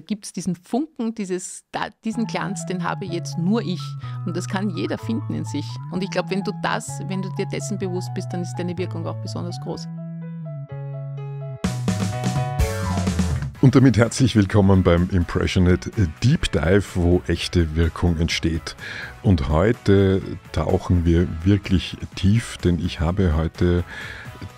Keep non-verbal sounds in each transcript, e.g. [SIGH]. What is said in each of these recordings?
da gibt es diesen Funken, dieses, diesen Glanz, den habe jetzt nur ich. Und das kann jeder finden in sich. Und ich glaube, wenn du das, wenn du dir dessen bewusst bist, dann ist deine Wirkung auch besonders groß. Und damit herzlich willkommen beim Impressionate Deep Dive, wo echte Wirkung entsteht. Und heute tauchen wir wirklich tief, denn ich habe heute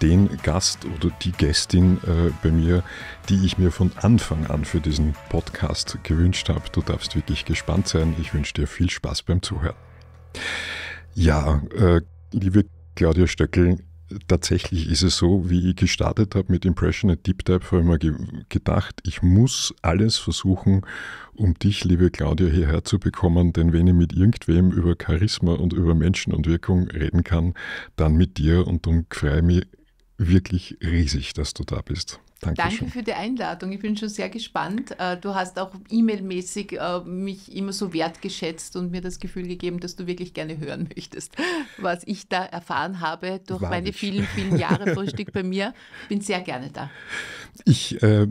den Gast oder die Gästin äh, bei mir, die ich mir von Anfang an für diesen Podcast gewünscht habe. Du darfst wirklich gespannt sein. Ich wünsche dir viel Spaß beim Zuhören. Ja, äh, liebe Claudia Stöckel, tatsächlich ist es so, wie ich gestartet habe mit Impression and Deep Dive, habe ich mir ge gedacht, ich muss alles versuchen, um dich, liebe Claudia, hierher zu bekommen, denn wenn ich mit irgendwem über Charisma und über Menschen und Wirkung reden kann, dann mit dir und darum freue ich mich wirklich riesig, dass du da bist. Dankeschön. Danke für die Einladung. Ich bin schon sehr gespannt. Äh, du hast auch e-mail-mäßig äh, mich immer so wertgeschätzt und mir das Gefühl gegeben, dass du wirklich gerne hören möchtest, [LAUGHS] was ich da erfahren habe durch War meine ich. vielen, vielen Jahre [LAUGHS] Frühstück bei mir. Bin sehr gerne da. Ich äh,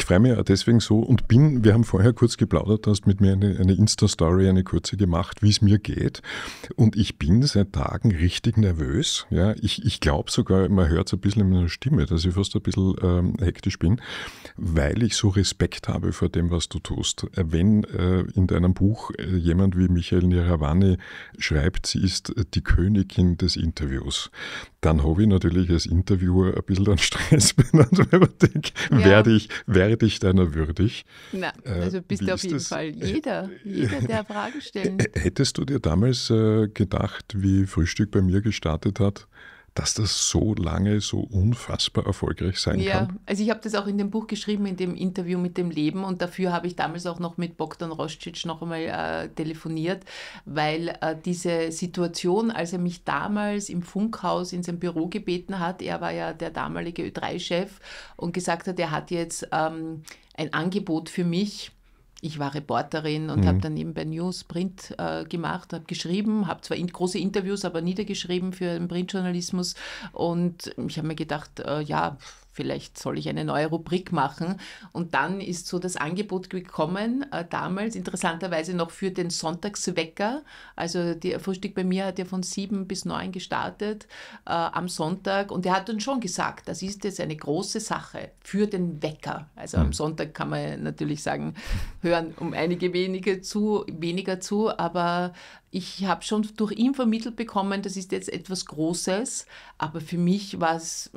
freue mich deswegen so und bin, wir haben vorher kurz geplaudert, du hast mit mir eine, eine Insta-Story, eine kurze gemacht, wie es mir geht. Und ich bin seit Tagen richtig nervös. Ja, ich ich glaube sogar, man hört es ein bisschen in meiner Stimme, dass ich fast ein bisschen ähm, hektisch bin, weil ich so Respekt habe vor dem, was du tust. Wenn äh, in deinem Buch äh, jemand wie Michael Niravani schreibt, sie ist äh, die Königin des Interviews, dann habe ich natürlich als Interviewer ein bisschen an Stress, [LAUGHS] wenn ich denke, ja. werde, ich, werde ich deiner würdig. Na, also bist du auf jeden das? Fall jeder, jeder, [LAUGHS] der Fragen stellt. Hättest du dir damals gedacht, wie Frühstück bei mir gestartet hat, dass das so lange so unfassbar erfolgreich sein ja, kann. Ja, also ich habe das auch in dem Buch geschrieben, in dem Interview mit dem Leben und dafür habe ich damals auch noch mit Bogdan Roscic noch einmal äh, telefoniert, weil äh, diese Situation, als er mich damals im Funkhaus in sein Büro gebeten hat, er war ja der damalige Ö3-Chef und gesagt hat, er hat jetzt ähm, ein Angebot für mich ich war Reporterin und mhm. habe dann eben nebenbei Newsprint äh, gemacht, habe geschrieben, habe zwar in, große Interviews, aber niedergeschrieben für den Printjournalismus. Und ich habe mir gedacht, äh, ja, vielleicht soll ich eine neue Rubrik machen. Und dann ist so das Angebot gekommen, äh, damals interessanterweise noch für den Sonntagswecker. Also der Frühstück bei mir hat ja von sieben bis neun gestartet äh, am Sonntag. Und er hat dann schon gesagt, das ist jetzt eine große Sache für den Wecker. Also mhm. am Sonntag kann man natürlich sagen, hören um einige wenige zu, weniger zu, aber ich habe schon durch ihn vermittelt bekommen, das ist jetzt etwas Großes, aber für mich war hm, es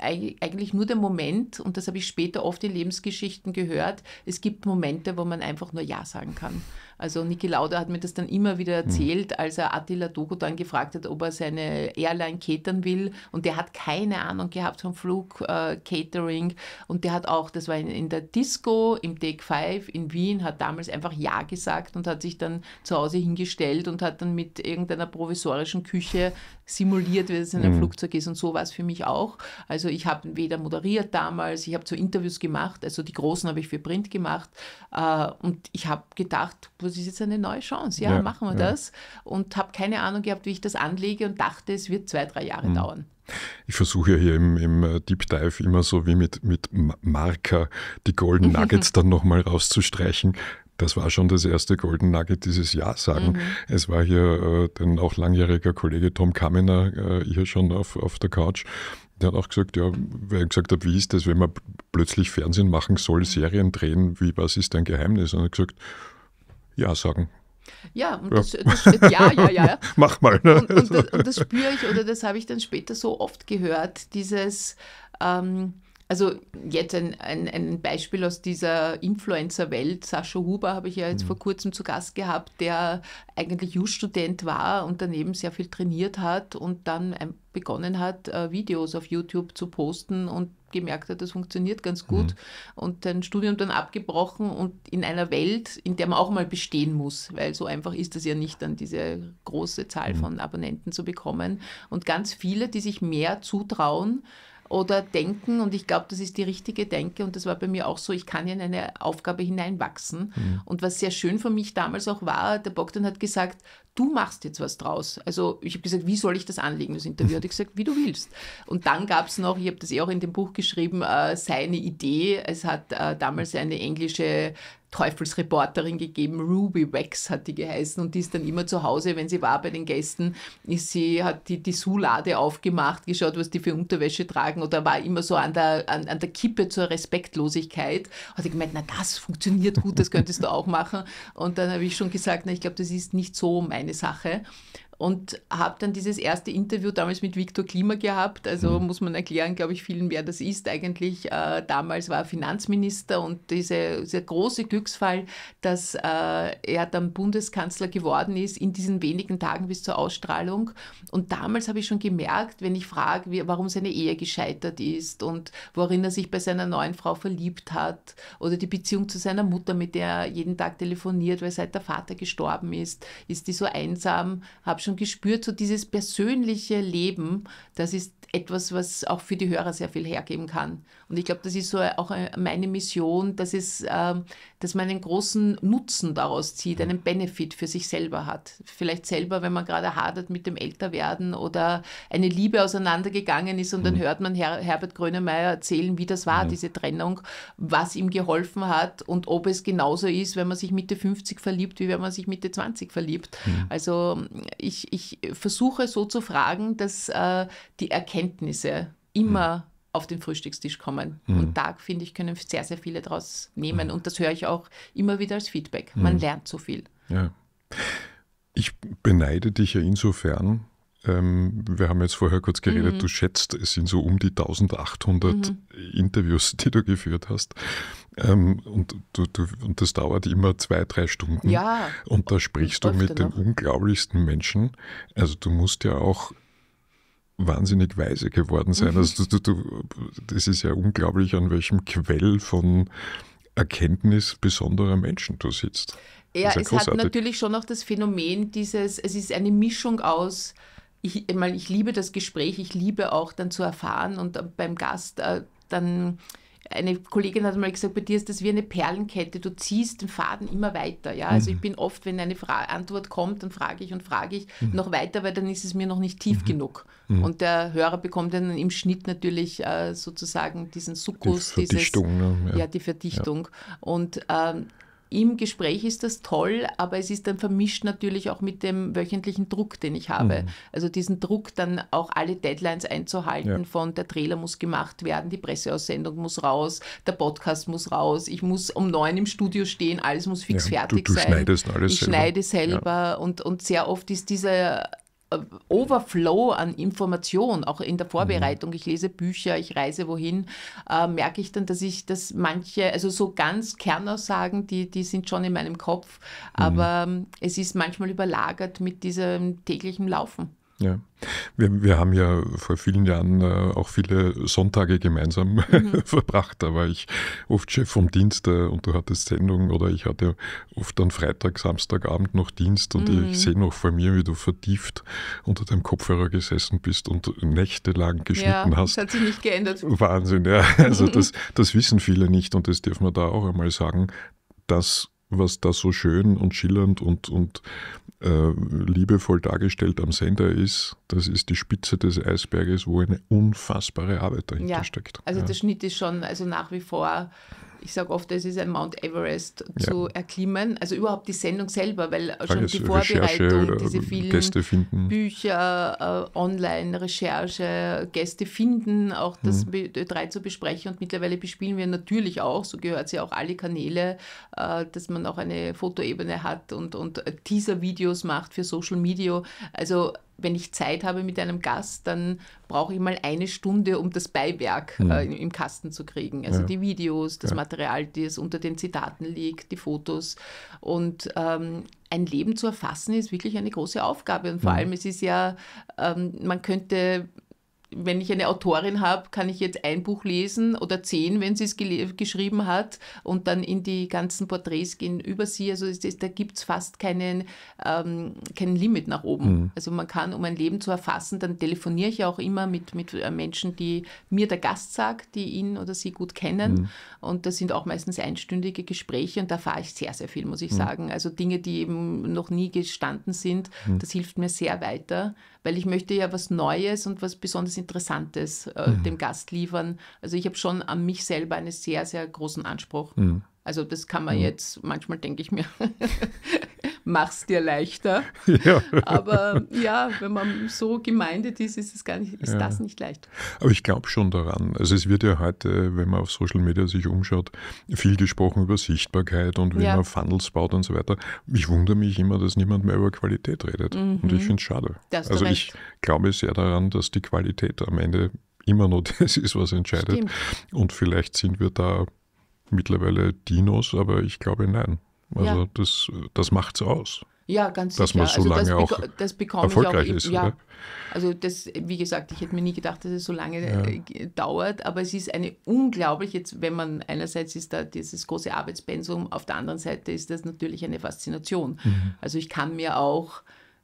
eigentlich nur der Moment, und das habe ich später oft in Lebensgeschichten gehört, es gibt Momente, wo man einfach nur Ja sagen kann. Also Niki Lauda hat mir das dann immer wieder hm. erzählt, mhm. als er Attila Dogo dann gefragt hat, ob er seine Airline catern will. Und der hat keine Ahnung gehabt vom Flug, äh, Catering. Und der hat auch, das war in, in der Disco, im Take 5 in Wien, hat damals einfach Ja gesagt und hat sich dann zu Hause hingestellt und hat dann mit irgendeiner provisorischen Küche simuliert, wie es in einem mhm. Flugzeug ist. Und so war es für mich auch. Also ich habe weder moderiert damals, ich habe so Interviews gemacht, also die großen habe ich für Print gemacht. Äh, und ich habe gedacht, das ist jetzt eine neue Chance? Ja, ja machen wir ja. das. Und habe keine Ahnung gehabt, wie ich das anlege und dachte, es wird zwei, drei Jahre mhm. dauern. Ich versuche ja hier im, im, äh, Deep Dive immer so wie mit, mit Marker die Golden [LAUGHS] Nuggets dann nochmal rauszustreichen. Das war schon das erste Golden Nugget dieses Jahr sagen. Mhm. Es war hier äh, dann auch langjähriger Kollege Tom Kammener äh, hier schon auf, auf der Couch. Der hat auch gesagt, ja, weil ich gesagt habe, wie ist das, wenn man plötzlich Fernsehen machen soll, Serien drehen, wie, was ist dein Geheimnis? Und er hat gesagt, ja sagen. Ja, ja. Das, das, ja. ja, ja, [LAUGHS] Mach mal. Ne? Und, und, das, und, also. das, spüre ich oder das habe ich dann später so oft gehört, dieses, ähm, also jetzt ein, ein, ein, Beispiel aus dieser Influencer-Welt, Sascha Huber habe ich ja jetzt mhm. vor kurzem zu Gast gehabt, der eigentlich Just-Student war und daneben sehr viel trainiert hat und dann begonnen hat, äh, Videos auf YouTube zu posten und gemerkt hat, das funktioniert ganz gut mhm. und ein Studium dann abgebrochen und in einer Welt, in der man auch mal bestehen muss, weil so einfach ist es ja nicht, dann diese große Zahl mhm. von Abonnenten zu bekommen. Und ganz viele, die sich mehr zutrauen, oder denken. Und ich glaube, das ist die richtige Denke. Und das war bei mir auch so, ich kann in eine Aufgabe hineinwachsen. Mhm. Und was sehr schön für mich damals auch war, der Bogdan hat gesagt, du machst jetzt was draus. Also ich habe gesagt, wie soll ich das anlegen, das Interview? hatte ich gesagt, wie du willst. Und dann gab es noch, ich habe das eh auch in dem Buch geschrieben, äh, seine Idee. Es hat äh, damals eine englische Teufelsreporterin gegeben, Ruby Wax hat die geheißen und die ist dann immer zu Hause, wenn sie war bei den Gästen, ist sie, hat die, die Suhlade aufgemacht, geschaut, was die für Unterwäsche tragen oder war immer so an der, an, an der Kippe zur Respektlosigkeit. Hat sie gemeint, na das funktioniert gut, das könntest du auch machen. Und dann habe ich schon gesagt, na ich glaube, das ist nicht so meine Sache und habe dann dieses erste Interview damals mit Viktor Klima gehabt. Also mhm. muss man erklären, glaube ich, vielen, wer das ist eigentlich. Äh, damals war er Finanzminister und diese, dieser große Glücksfall, dass äh, er dann Bundeskanzler geworden ist in diesen wenigen Tagen bis zur Ausstrahlung. Und damals habe ich schon gemerkt, wenn ich frage, warum seine Ehe gescheitert ist und worin er sich bei seiner neuen Frau verliebt hat oder die Beziehung zu seiner Mutter, mit der er jeden Tag telefoniert, weil seit der Vater gestorben ist, ist die so einsam, habe schon gespürt, so dieses persönliche Leben, das ist etwas, was auch für die Hörer sehr viel hergeben kann. Und ich glaube, das ist so äh, auch äh, meine Mission, dass, es, ähm, dass man einen großen Nutzen daraus zieht, einen Benefit für sich selber hat. Vielleicht selber, wenn man gerade hadert mit dem Älterwerden oder eine Liebe auseinandergegangen ist und dann mhm. hört man Her Herbert Grönemeyer erzählen, wie das war, diese Trennung, was ihm geholfen hat und ob es genauso ist, wenn man sich Mitte 50 verliebt, wie wenn man sich Mitte 20 verliebt. Mhm. Also ich, ich versuche so zu fragen, dass äh, die Erkenntnis Erkenntnisse immer mhm. auf den Frühstückstisch kommen. Mhm. Und da, finde ich, können sehr, sehr viele daraus nehmen. Hm. Und das höre ich auch immer wieder als Feedback. Man hm. lernt so viel. Ja. Ich beneide dich ja insofern, ähm, wir haben jetzt vorher kurz geredet, mhm. du schätzt, es sind so um die 1800 mhm. Interviews, die du geführt hast. Ähm, und, du, du, und das dauert immer zwei, drei Stunden. Ja. Und da sprichst du mit noch. den unglaublichsten Menschen. Also du musst ja auch wahnsinnig weise geworden sein. Mhm. Also du, du, du, das ist ja unglaublich, an welchem Quell von Erkenntnis besonderer Menschen du sitzt. Ja, ja es großartig. hat natürlich schon auch das Phänomen dieses, es ist eine Mischung aus ich, ich, meine, ich liebe das Gespräch, ich liebe auch dann zu erfahren und beim Gast äh, dann eine Kollegin hat mal gesagt, bei dir ist das wie eine Perlenkette, du ziehst den Faden immer weiter. Ja? Also mhm. ich bin oft, wenn eine Fra Antwort kommt, dann frage ich und frage ich mhm. noch weiter, weil dann ist es mir noch nicht tief mhm. genug. Mhm. Und der Hörer bekommt dann im Schnitt natürlich äh, sozusagen diesen Sukkus, die dieses, ne? ja. ja. die Verdichtung. Ja. Und ähm, im Gespräch ist das toll, aber es ist dann vermischt natürlich auch mit dem wöchentlichen Druck, den ich habe. Mhm. Also diesen Druck, dann auch alle Deadlines einzuhalten ja. von der Trailer muss gemacht werden, die Presseaussendung muss raus, der Podcast muss raus, ich muss um neun im Studio stehen, alles muss fix ja, fertig du, du sein. Schneidest alles ich selber. schneide selber ja. und, und sehr oft ist dieser äh, Overflow an Information, auch in der Vorbereitung. Ich lese Bücher, ich reise wohin, äh, merke ich dann, dass ich, dass manche, also so ganz Kernaussagen, die, die sind schon in meinem Kopf, mhm. aber mhm. es ist manchmal überlagert mit diesem täglichen Laufen. Ja. Wir, wir haben ja vor vielen Jahren äh, auch viele Sonntage gemeinsam [LAUGHS] mhm. verbracht. Da war ich oft Chef vom Dienst äh, und du hattest Sendung oder ich hatte oft dann Freitag, Samstagabend noch Dienst und mhm. ich sehe noch vor mir, wie du vertieft unter deinem Kopfhörer gesessen bist und nächtelang geschnitten ja, hast. Das hat sich nicht geändert. Wahnsinn, ja. Also [LAUGHS] das, das wissen viele nicht und das dürfen wir da auch einmal sagen. Das was da so schön und schillernd und, und äh, liebevoll dargestellt am Sender ist, das ist die Spitze des Eisberges, wo eine unfassbare Arbeit dahinter ja, steckt. Also ja. der Schnitt ist schon also nach wie vor ich sage oft, es ist ein Mount Everest ja. zu erklimmen. Also überhaupt die Sendung selber, weil schon also die Vorbereitung, diese vielen Bücher, äh, Online-Recherche, Gäste finden, auch das ö mhm. 3 zu besprechen. Und mittlerweile bespielen wir natürlich auch, so gehört sie ja auch alle Kanäle, äh, dass man auch eine Fotoebene hat und, und äh, Teaser-Videos macht für Social Media. Also wenn ich Zeit habe mit einem Gast, dann brauche ich mal eine Stunde, um das Beiwerk mhm. äh, im Kasten zu kriegen. Also ja. die Videos, das ja. Material, das unter den Zitaten liegt, die Fotos. Und ähm, ein Leben zu erfassen, ist wirklich eine große Aufgabe. Und vor mhm. allem, es ist ja, ähm, man könnte wenn ich eine Autorin habe, kann ich jetzt ein Buch lesen oder zehn, wenn sie es geschrieben hat, und dann in die ganzen Porträts gehen über sie. Also es, es, da gibt es fast keinen, ähm, kein Limit nach oben. Mhm. Also man kann, um ein Leben zu erfassen, dann telefoniere ich auch immer mit, mit äh, Menschen, die mir der Gast sagt, die ihn oder sie gut kennen. Mhm. Und das sind auch meistens einstündige Gespräche und da fahre ich sehr, sehr viel, muss ich mhm. sagen. Also Dinge, die eben noch nie gestanden sind, mhm. das hilft mir sehr weiter weil ich möchte ja was Neues und was besonders Interessantes äh, mhm. dem Gast liefern. Also ich habe schon an mich selber einen sehr, sehr großen Anspruch. Mhm. Also das kann man mhm. jetzt, manchmal denke ich mir, [LAUGHS] mach's dir leichter. [LAUGHS] Ja. Aber ja, wenn man so gemeindet ist, ist, es gar nicht, ist ja. das nicht leicht. Aber ich glaube schon daran. Also es wird ja heute, wenn man auf Social Media sich umschaut, viel gesprochen über Sichtbarkeit und wie ja. man Funnels baut und so weiter. Ich wundere mich immer, dass niemand mehr über Qualität redet. Mhm. Und ich mhm. finde es schade. Also ich glaube sehr daran, dass die Qualität am Ende immer nur [LAUGHS] das ist, was entscheidet. Stimmt. Und vielleicht sind wir da mittlerweile Dinos, aber ich glaube nein. Also ja. das, das es aus. Ja, ganz dass sicher. Man so also lange das, auch das bekomme erfolgreich ich auch. Ist, ja. Also das, wie gesagt, ich hätte mir nie gedacht, dass es so lange ja. Äh, dauert, aber es ist eine unglaubliche, wenn man einerseits ist da dieses große Arbeitspensum, auf der anderen Seite ist das natürlich eine Faszination. Mhm. Also ich kann mir auch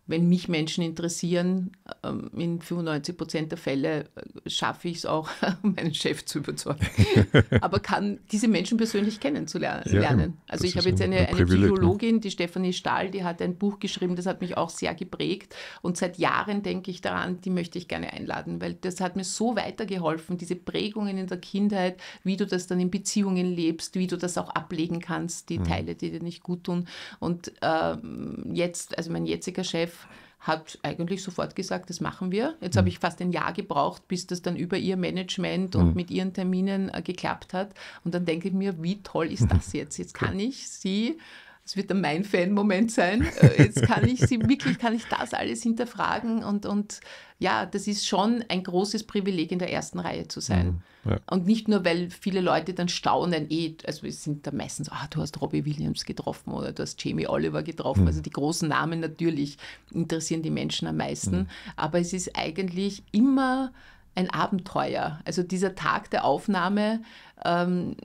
wenn mich Menschen interessieren, ähm, in 95 Prozent der Fälle äh, schaffe ich es auch, [LAUGHS] meinen Chef zu überzeugen. [LAUGHS] Aber kann diese Menschen persönlich kennenzulernen. Ja, also ich habe jetzt eine, ein eine ne? Psychologin, die Stefanie Stahl, die hat ein Buch geschrieben, das hat mich auch sehr geprägt. Und seit Jahren denke ich daran, die möchte ich gerne einladen, weil das hat mir so weitergeholfen, diese Prägungen in der Kindheit, wie du das dann in Beziehungen lebst, wie du das auch ablegen kannst, die mhm. Teile, die dir nicht gut tun. Und ähm, jetzt, also mein jetziger Chef, Chef hat eigentlich sofort gesagt, das machen wir. Jetzt mhm. habe ich fast ein Jahr gebraucht, bis das dann über ihr Management und mhm. mit ihren Terminen äh, geklappt hat. Und dann denke ich mir, wie toll ist das [LAUGHS] jetzt? Jetzt kann ich sie es wird dann mein Fan-Moment sein. Äh, jetzt kann ich sie wirklich, kann ich das alles hinterfragen und, und ja, das ist schon ein großes Privileg, in der ersten Reihe zu sein. Mhm, ja. Und nicht nur, weil viele Leute dann staunen, eh, also es sind da meistens, ah, du hast Robbie Williams getroffen oder du hast Jamie Oliver getroffen. Mhm. Also die großen Namen natürlich interessieren die Menschen am meisten. Mhm. Aber es ist eigentlich immer ein Abenteuer. Also dieser Tag der Aufnahme, ähm,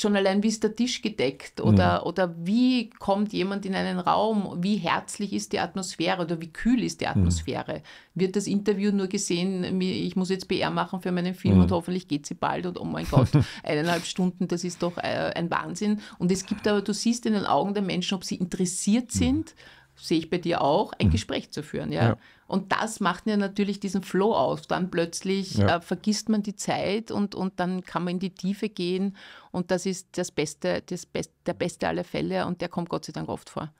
schon allein, wie ist der Tisch gedeckt oder, mhm. oder wie kommt jemand in einen Raum, wie herzlich ist die Atmosphäre oder wie kühl ist die mhm. Atmosphäre. Mhm. Wird das Interview nur gesehen, ich muss jetzt PR machen für meinen Film mhm. und hoffentlich geht sie bald und oh mein Gott, [LAUGHS] eineinhalb Stunden, das ist doch äh, ein Wahnsinn. Und es gibt aber, du siehst in den Augen der Menschen, ob sie interessiert mhm. sind sehe ich bei dir auch, ein mhm. Gespräch zu führen. Ja? ja? Und das macht ja natürlich diesen Flow aus. Dann plötzlich ja. äh, vergisst man die Zeit und, und dann kann man in die Tiefe gehen. Und das ist das Beste, das Best, der Beste aller Fälle und der kommt Gott sei Dank oft vor.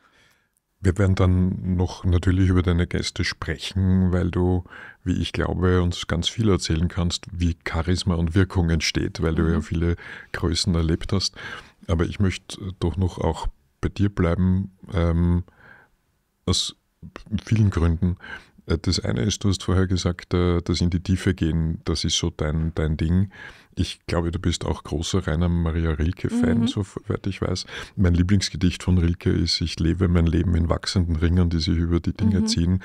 Wir werden dann noch natürlich über deine Gäste sprechen, weil du, wie ich glaube, uns ganz viel erzählen kannst, wie Charisma und Wirkung entsteht, weil du ja mhm. viele Größen erlebt hast. Aber ich möchte doch noch auch bei dir bleiben. Ähm, aus vielen Gründen. Äh, das eine ist, du hast vorher gesagt, äh, das in die Tiefe gehen, das ist so dein, dein Ding. Ich glaube, du bist auch großer Rainer Maria Rilke-Fan, mhm. soweit ich weiß. Mein Lieblingsgedicht von Rilke ist, ich lebe mein Leben in wachsenden Ringern, die sich über die Dinge mhm. ziehen.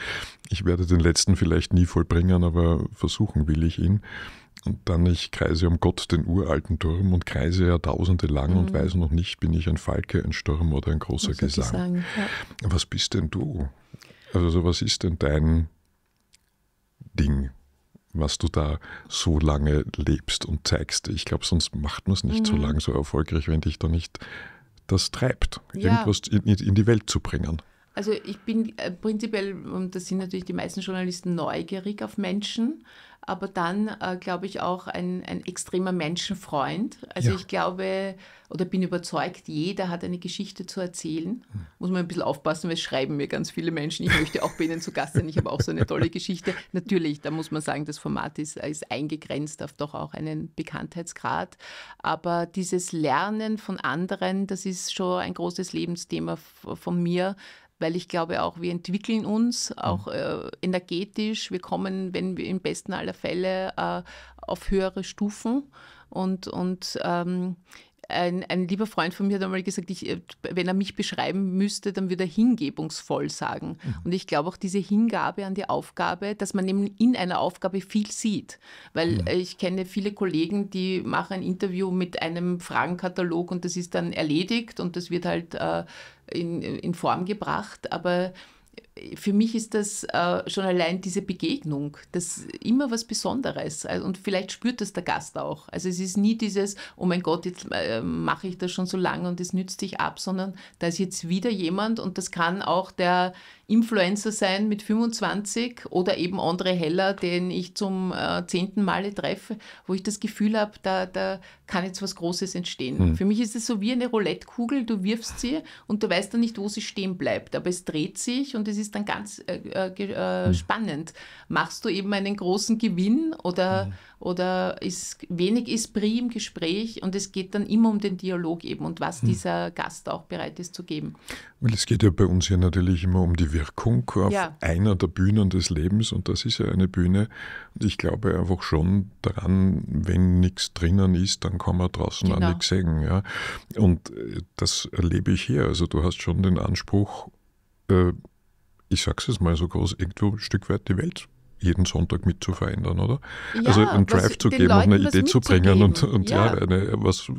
Ich werde den letzten vielleicht nie vollbringen, aber versuchen will ich ihn. Und dann ich kreise um Gott den uralten Turm und kreise Jahrtausende lang mhm. und weiß noch nicht, bin ich ein Falke, ein Sturm oder ein großer also Gesang. Gesang ja. Was bist denn du? Also was ist denn dein Ding, was du da so lange lebst und zeigst? Ich glaube, sonst macht man es nicht mhm. so lange so erfolgreich, wenn dich da nicht das treibt, ja. irgendwas in, in die Welt zu bringen. Also ich bin äh, prinzipiell, und das sind natürlich die meisten Journalisten neugierig auf Menschen, aber dann, äh, glaube ich, auch ein, ein extremer Menschenfreund. Also ja. ich glaube oder bin überzeugt, jeder hat eine Geschichte zu erzählen. Hm. Muss man ein bisschen aufpassen, weil es schreiben mir ganz viele Menschen. Ich möchte auch bei Ihnen zu Gast sein, ich habe auch so eine tolle Geschichte. Natürlich, da muss man sagen, das Format ist, äh, ist eingegrenzt auf doch auch einen Bekanntheitsgrad. Aber dieses Lernen von anderen, das ist schon ein großes Lebensthema von mir weil ich glaube auch, wir entwickeln uns auch mhm. äh, energetisch. Wir kommen, wenn wir im besten aller Fälle, äh, auf höhere Stufen. Und, und ähm, ein, ein, lieber Freund von mir hat einmal gesagt, ich, äh, wenn er mich beschreiben müsste, dann würde er hingebungsvoll sagen. Mhm. Und ich glaube auch diese Hingabe an die Aufgabe, dass man eben in einer Aufgabe viel sieht. Weil mhm. Äh, ich kenne viele Kollegen, die machen ein Interview mit einem Fragenkatalog und das ist dann erledigt und das wird halt äh, in, in Form gebracht. Aber für mich ist das äh, schon allein diese Begegnung, das immer was Besonderes. Also, und vielleicht spürt das der Gast auch. Also es ist nie dieses, oh mein Gott, jetzt äh, mache ich das schon so lange und es nützt dich ab, sondern da ist jetzt wieder jemand und das kann auch der Influencer sein mit 25 oder eben André Heller, den ich zum äh, zehnten äh, Male treffe, wo ich das Gefühl habe, da, da kann jetzt was Großes entstehen. Hm. Für mich ist es so wie eine Roulettekugel, du wirfst sie und du weißt dann nicht, wo sie stehen bleibt, aber es dreht sich und es ist dann ganz äh, äh, äh hm. spannend. Machst du eben einen großen Gewinn oder hm oder ist, wenig ist Pri im Gespräch und es geht dann immer um den Dialog eben und was hm. dieser Gast auch bereit ist zu geben. Weil es geht ja bei uns ja natürlich immer um die Wirkung auf ja. einer der Bühnen des Lebens und das ist ja eine Bühne. Und ich glaube einfach schon daran, wenn nichts drinnen ist, dann kann man draußen genau. auch nichts sehen. Ja? Und äh, das erlebe ich hier. Also du hast schon den Anspruch, äh, ich sage es mal so groß, irgendwo ein Stück weit die Welt jeden Sonntag mit zu verändern, oder? Ja, also einen Drive zu geben Leuten und eine Idee zu bringen und, und ja. ja eine, was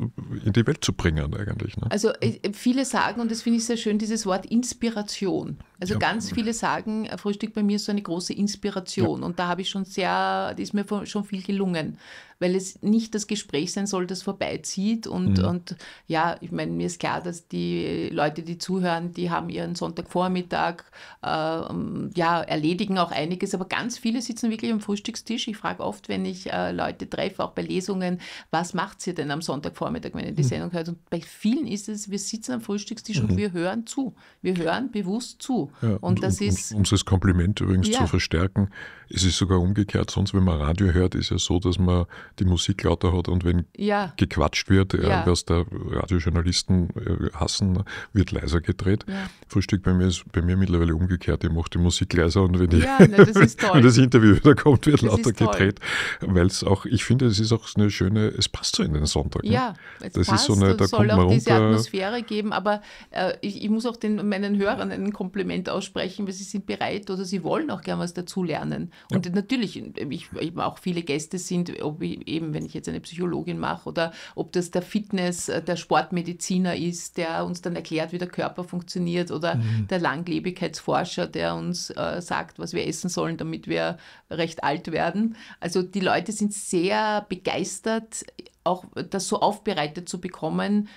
in die Welt zu bringen eigentlich. Ne? Also äh, viele sagen, und das finde ich sehr schön, dieses Wort Inspiration. Also ja. ganz viele sagen, Frühstück bei mir ist so eine große Inspiration. Und da habe ich schon sehr, da ist mir schon viel gelungen weil es nicht das Gespräch sein soll, das vorbeizieht. Und, mhm. und ja, ich meine, mir ist klar, dass die Leute, die zuhören, die haben ihren Sonntagvormittag, äh, ähm, ja, erledigen auch einiges, aber ganz viele sitzen wirklich am Frühstückstisch. Ich frage oft, wenn ich äh, Leute treffe, auch bei Lesungen, was macht ihr denn am Sonntagvormittag, wenn ihr die mhm. Sendung hört? Und bei vielen ist es, wir sitzen am Frühstückstisch mhm. und wir hören zu. Wir hören bewusst zu. Ja, und, und, das und, ist. Um das Kompliment übrigens ja. zu verstärken, es ist sogar umgekehrt, sonst, wenn man Radio hört, ist ja so, dass man die Musik lauter hat und wenn ja. gequatscht wird, äh, ja. was da Radiojournalisten äh, hassen, wird leiser gedreht. Ja. Frühstück bei mir ist bei mir mittlerweile umgekehrt. Ich mache die Musik leiser und wenn, ich, ne, das [LAUGHS] wenn das Interview wieder kommt, wird das lauter gedreht. Weil es auch, ich finde, es ist auch eine schöne, es passt so in den Sonntag. Ne? Ja, es das passt, ist so eine, da soll auch runter. diese Atmosphäre geben, aber äh, ich, ich, muss auch den, meinen Hörern ein Kompliment aussprechen, weil sie sind bereit oder sie wollen auch gern was dazulernen. Und natürlich, ich, ich, auch viele Gäste sind, ob ich eben, wenn ich jetzt eine Psychologin mache oder ob das der Fitness, äh, der Sportmediziner ist, der uns dann erklärt, wie der Körper funktioniert oder mhm. der Langlebigkeitsforscher, der uns äh, sagt, was wir essen sollen, damit wir recht alt werden. Also die Leute sind sehr begeistert, auch das so aufbereitet zu bekommen,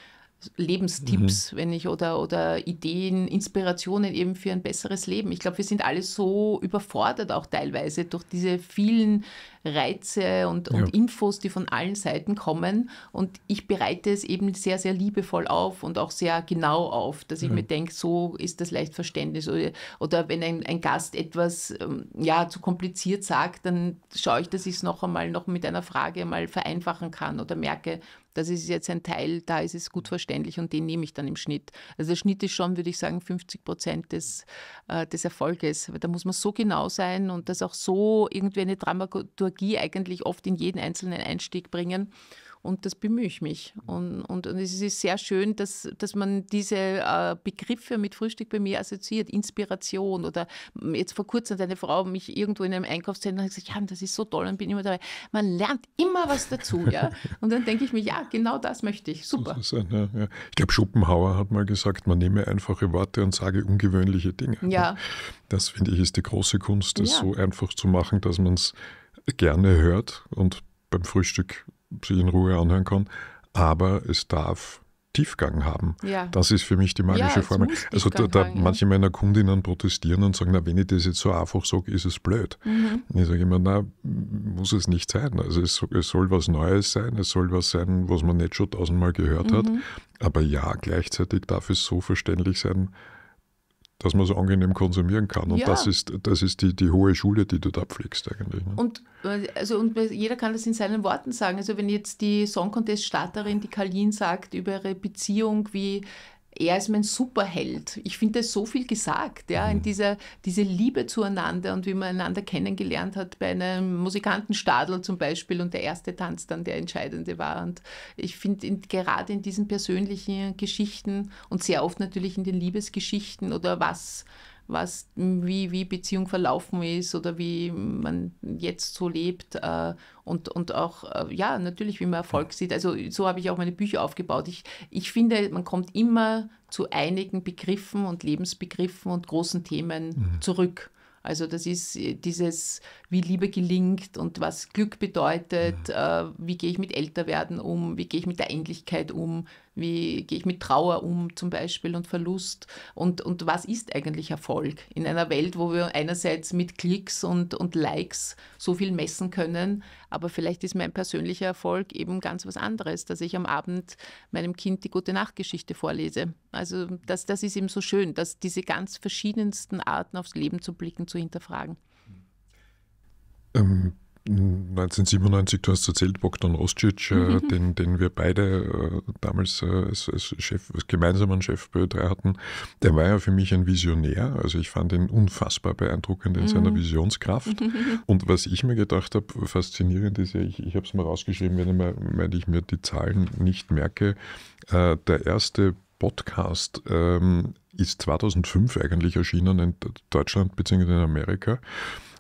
Lebenstipps, mhm. wenn ich oder, oder Ideen, Inspirationen eben für ein besseres Leben. Ich glaube, wir sind alle so überfordert auch teilweise durch diese vielen Reize und, und Infos, die von allen Seiten kommen. Und ich bereite es eben sehr, sehr liebevoll auf und auch sehr genau auf, dass ich mhm. mir denke, so ist das leicht verständlich. Oder, oder wenn ein, ein Gast etwas ähm, ja, zu kompliziert sagt, dann schaue ich, dass ich es noch einmal noch mit einer Frage mal vereinfachen kann oder merke, das ist jetzt ein Teil, da ist es gut verständlich und den nehme ich dann im Schnitt. Also der Schnitt ist schon, würde ich sagen, 50 Prozent des, äh, des Erfolges. Da muss man so genau sein und das auch so irgendwie eine Dramaturgie eigentlich oft in jeden einzelnen Einstieg bringen. Und das bemühe ich mich. Und, und, und es ist sehr schön, dass, dass man diese äh, Begriffe mit Frühstück bei mir assoziiert. Inspiration oder jetzt vor kurzem hat eine Frau mich irgendwo in einem Einkaufszentrum und gesagt, ja, das ist so toll und bin immer dabei. Man lernt immer was dazu. ja? [LAUGHS] Und dann denke ich mir, ja, genau das möchte ich. Super. Ein, ja, ja. Ich glaube, Schopenhauer hat mal gesagt, man nehme einfache Worte und sage ungewöhnliche Dinge. Ja. Das finde ich ist die große Kunst, das ja. so einfach zu machen, dass man es gerne hört und beim Frühstück sie in Ruhe anhören kann. Aber es darf Tiefgang haben. Ja. Das ist für mich die magische ja, Formel. Also da, da manche meiner Kundinnen protestieren und sagen, na, wenn ich das jetzt so einfach sage, ist es blöd. Mhm. Ich sage immer, na, muss es nicht sein. Also es, es, soll was Neues sein, es soll was sein, was man nicht schon tausendmal gehört mhm. hat. Aber ja, gleichzeitig darf es so verständlich sein, dass man so angenehm konsumieren kann. Und ja. das ist, das ist die, die hohe Schule, die du da pflegst eigentlich. Ne? Und, also, und jeder kann das in seinen Worten sagen. Also wenn jetzt die Song Contest-Starterin, die Kalin, sagt über ihre Beziehung, wie er ist mein Superheld. Ich finde, da ist so viel gesagt, ja, in mhm. dieser diese Liebe zueinander und wie man einander kennengelernt hat bei einem Musikantenstadel zum Beispiel und der erste Tanz dann der entscheidende war. Und ich finde, gerade in diesen persönlichen Geschichten und sehr oft natürlich in den Liebesgeschichten oder was was, wie, wie Beziehung verlaufen ist oder wie man jetzt so lebt äh, und, und auch, äh, ja, natürlich, wie man Erfolg sieht. Also so habe ich auch meine Bücher aufgebaut. Ich, ich finde, man kommt immer zu einigen Begriffen und Lebensbegriffen und großen Themen mhm. zurück. Also das ist äh, dieses, wie Liebe gelingt und was Glück bedeutet, äh, wie gehe ich mit Älterwerden um, wie gehe ich mit der Endlichkeit um, wie gehe ich mit Trauer um zum Beispiel und Verlust und, und was ist eigentlich Erfolg in einer Welt, wo wir einerseits mit Klicks und, und Likes so viel messen können, aber vielleicht ist mein persönlicher Erfolg eben ganz was anderes, dass ich am Abend meinem Kind die gute Nachtgeschichte vorlese. Also das, das ist eben so schön, dass diese ganz verschiedensten Arten aufs Leben zu blicken, zu hinterfragen. Ähm, 1997, du hast erzählt, Bogdan Rostic, äh, mhm. den, den wir beide äh, damals äh, als, als, Chef, als gemeinsamen Chef B3 hatten, der war ja für mich ein Visionär. Also ich fand ihn unfassbar beeindruckend in mhm. seiner Visionskraft. Mhm. [LAUGHS] Und was ich mir gedacht habe, faszinierend ist ja, ich, ich habe es mal rausgeschrieben, wenn ich, mal, wenn ich mir die Zahlen nicht merke, äh, der erste Podcast ähm, ist 2005 eigentlich erschienen in Deutschland bzw. in Amerika.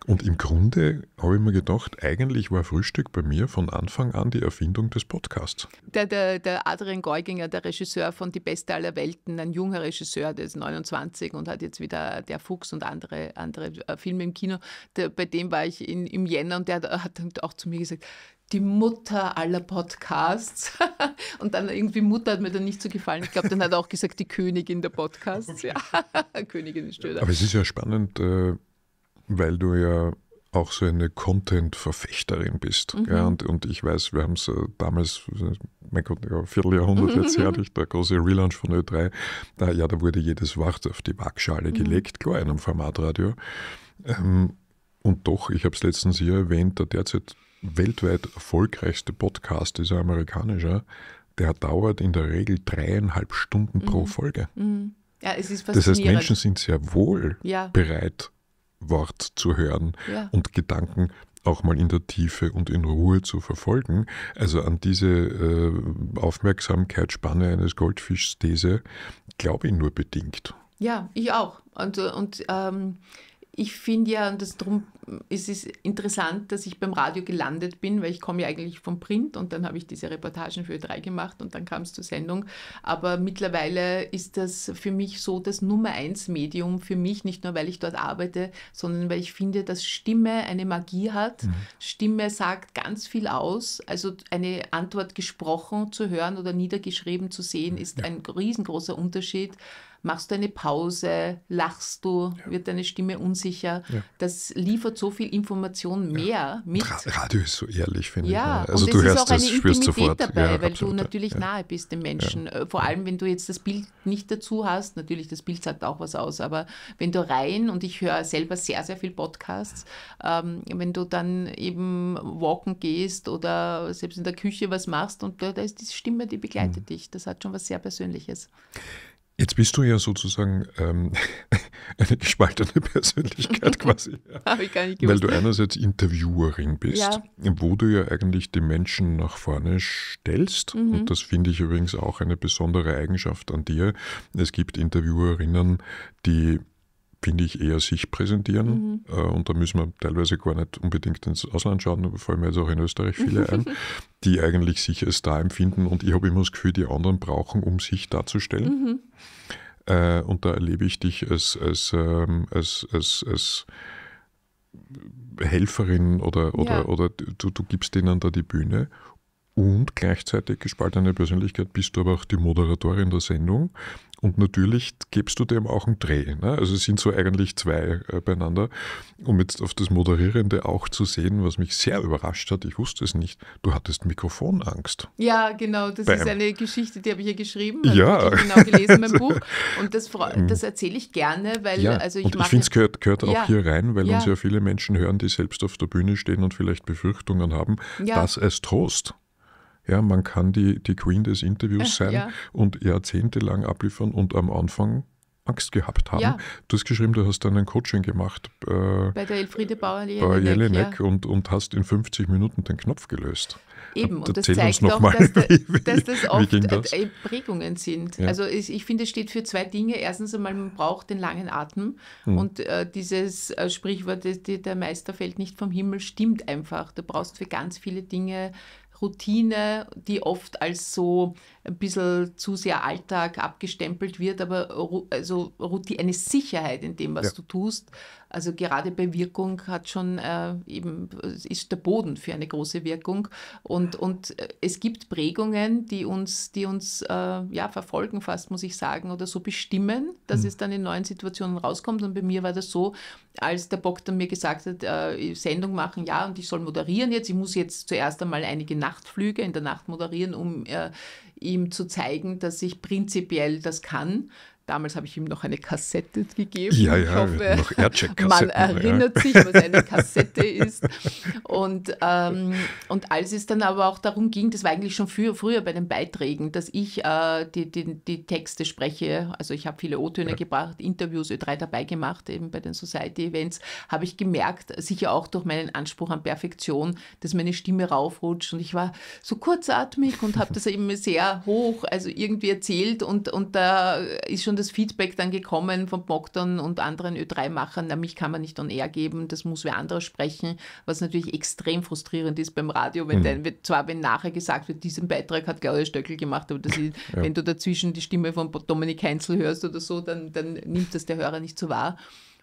Und im Grunde habe ich mir gedacht, eigentlich war Frühstück bei mir von Anfang an die Erfindung des Podcasts. Der, der, der Adrian Geuginger, der Regisseur von Die Beste aller Welten, ein junger Regisseur, der ist 29 und hat jetzt wieder Der Fuchs und andere, andere äh, Filme im Kino. Der, bei dem war ich in, im Jänner und der hat auch zu mir gesagt, die Mutter aller Podcasts. [LAUGHS] Und dann irgendwie Mutter hat mir dann nicht so gefallen. Ich glaube, dann hat er auch gesagt, die Königin der Podcasts. [LAUGHS] Ja, [LAUGHS] Königin Stöder. Aber es ist ja spannend, äh, weil du ja auch so eine Content-Verfechterin bist. Mhm. Ja, und, und ich weiß, wir haben es damals, mein Gott, ein Vierteljahrhundert [LAUGHS] jetzt her, der große Relaunch von Ö3, da, ja, da wurde jedes Wort auf die Waagschale mhm. gelegt, klar, in einem Formatradio. Ähm, und doch, ich habe es letztens hier erwähnt, der derzeit weltweit erfolgreichste Podcast ist ein amerikanischer, der dauert in der Regel dreieinhalb Stunden mhm. pro Folge. Mhm. Ja, es ist faszinierend. Das heißt, Menschen sind sehr wohl ja. bereit, Wort zu hören ja. und Gedanken auch mal in der Tiefe und in Ruhe zu verfolgen. Also an diese äh, Aufmerksamkeitsspanne eines Goldfischs-These glaube ich nur bedingt. Ja, ich auch. Und, und ähm, ich finde ja, und das drum ist es interessant, dass ich beim Radio gelandet bin, weil ich komme ja eigentlich vom Print und dann habe ich diese Reportagen für drei gemacht und dann kam es zur Sendung. Aber mittlerweile ist das für mich so das Nummer eins Medium für mich, nicht nur weil ich dort arbeite, sondern weil ich finde, dass Stimme eine Magie hat. Mhm. Stimme sagt ganz viel aus. Also eine Antwort gesprochen zu hören oder niedergeschrieben zu sehen, mhm. ist ja. ein riesengroßer Unterschied machst du eine Pause, lachst du, ja. wird deine Stimme unsicher. Ja. Das liefert so viel Information mehr ja. mit. Radio ist so ehrlich, finde ich. Ja, ne? also und du hörst ist auch das, eine Intimität sofort. dabei, weil absolut. du natürlich nahe bist dem Menschen. Äh, vor allem, wenn du jetzt das Bild nicht dazu hast. Natürlich, das Bild sagt auch was aus, aber wenn du rein, und ich höre selber sehr, sehr viel Podcasts, ähm, wenn du dann eben walken gehst oder selbst in der Küche was machst und da, da ist die Stimme, die begleitet mhm. dich. Das hat schon was sehr Persönliches. Jetzt bist du ja sozusagen ähm, [LAUGHS] eine gespaltene Persönlichkeit [LAUGHS] quasi. Habe ich gar nicht gewusst. Weil du einerseits Interviewerin bist, ja. wo du ja eigentlich die Menschen nach vorne stellst. Mhm. Und das finde ich übrigens auch eine besondere Eigenschaft an dir. Es gibt Interviewerinnen, die finde ich, eher sich präsentieren. Mhm. Äh, und da müssen wir teilweise gar nicht unbedingt ins Ausland schauen, da fallen mir jetzt auch in Österreich viele ein, [LAUGHS] die eigentlich sich als da empfinden. Und ich habe immer das Gefühl, die anderen brauchen, um sich darzustellen. Mhm. Äh, und da erlebe ich dich als, als, ähm, als, als, als Helferin oder, oder, ja. oder du, du gibst denen da die Bühne und gleichzeitig gespaltene Persönlichkeit bist du aber auch die Moderatorin der Sendung. Und natürlich gibst du dem auch einen Dreh. Ne? Also es sind so eigentlich zwei äh, beieinander. Um jetzt auf das Moderierende auch zu sehen, was mich sehr überrascht hat, ich wusste es nicht, du hattest Mikrofonangst. Ja, genau, das Bam. ist eine Geschichte, die habe ich ja geschrieben. Ja. genau gelesen mein [LAUGHS] Buch. Und das, mm. das erzähle ich gerne, weil ja, also ich und Ich finde, es gehört, gehört auch ja. hier rein, weil ja. uns ja viele Menschen hören, die selbst auf der Bühne stehen und vielleicht Befürchtungen haben, ja. das als Trost. Ja, man kann die, die Queen des Interviews sein ja. und jahrzehntelang abliefern und am Anfang Angst gehabt haben. Ja. Du hast geschrieben, du hast dann ein Coaching gemacht äh, bei der Elfriede äh, Bauer-Jelinek Bauer Jelinek, ja. und, und hast in 50 Minuten den Knopf gelöst. Eben, und das zeigt doch, dass, [LAUGHS] dass, das oft das? Äh, Prägungen sind. Ja. Also ich, ich, finde, es steht für zwei Dinge. Erstens einmal, man braucht den langen Atem hm. und äh, dieses äh, Sprichwort, die, der Meister fällt nicht vom Himmel, stimmt einfach. Du brauchst für ganz viele Dinge Routine, die oft als so ein bisschen zu sehr Alltag abgestempelt wird, aber also eine Sicherheit in dem, was ja. du tust, also gerade bei Wirkung hat schon äh, eben, ist der Boden für eine große Wirkung. Und, und äh, es gibt Prägungen, die uns, die uns äh, ja, verfolgen fast, muss ich sagen, oder so bestimmen, dass mhm. es dann in neuen Situationen rauskommt. Und bei mir war das so, als der Bogdan mir gesagt hat, äh, Sendung machen, ja, und ich soll moderieren jetzt. Ich muss jetzt zuerst einmal einige Nachtflüge in der Nacht moderieren, um äh, ihm zu zeigen, dass ich prinzipiell das kann Damals habe ich ihm noch eine Kassette gegeben. Ja, ja, ich hoffe, noch Aircheck [LAUGHS] man erinnert ja. sich, was eine Kassette ist. Und, ähm, und als es dann aber auch darum ging, das war eigentlich schon früher, früher bei den Beiträgen, dass ich äh, die, die, die, Texte spreche. Also ich habe viele O-Töne ja. gebracht, Interviews, Ö3 dabei gemacht, eben bei den Society-Events, habe ich gemerkt, sicher auch durch meinen Anspruch an Perfektion, dass meine Stimme raufrutscht. Und ich war so kurzatmig und habe das eben sehr hoch, also irgendwie erzählt. Und, und da ist schon das Feedback dann gekommen von Bogdan und anderen Ö3-Machern, nämlich kann man nicht on air geben, das muss wer anderes sprechen, was natürlich extrem frustrierend ist beim Radio, wenn mhm. dann, zwar wenn nachher gesagt wird, diesen Beitrag hat Claudia Stöckel gemacht, aber ist, [LAUGHS] ja. wenn du dazwischen die Stimme von Dominik Heinzel hörst oder so, dann, dann nimmt das der Hörer nicht so wahr.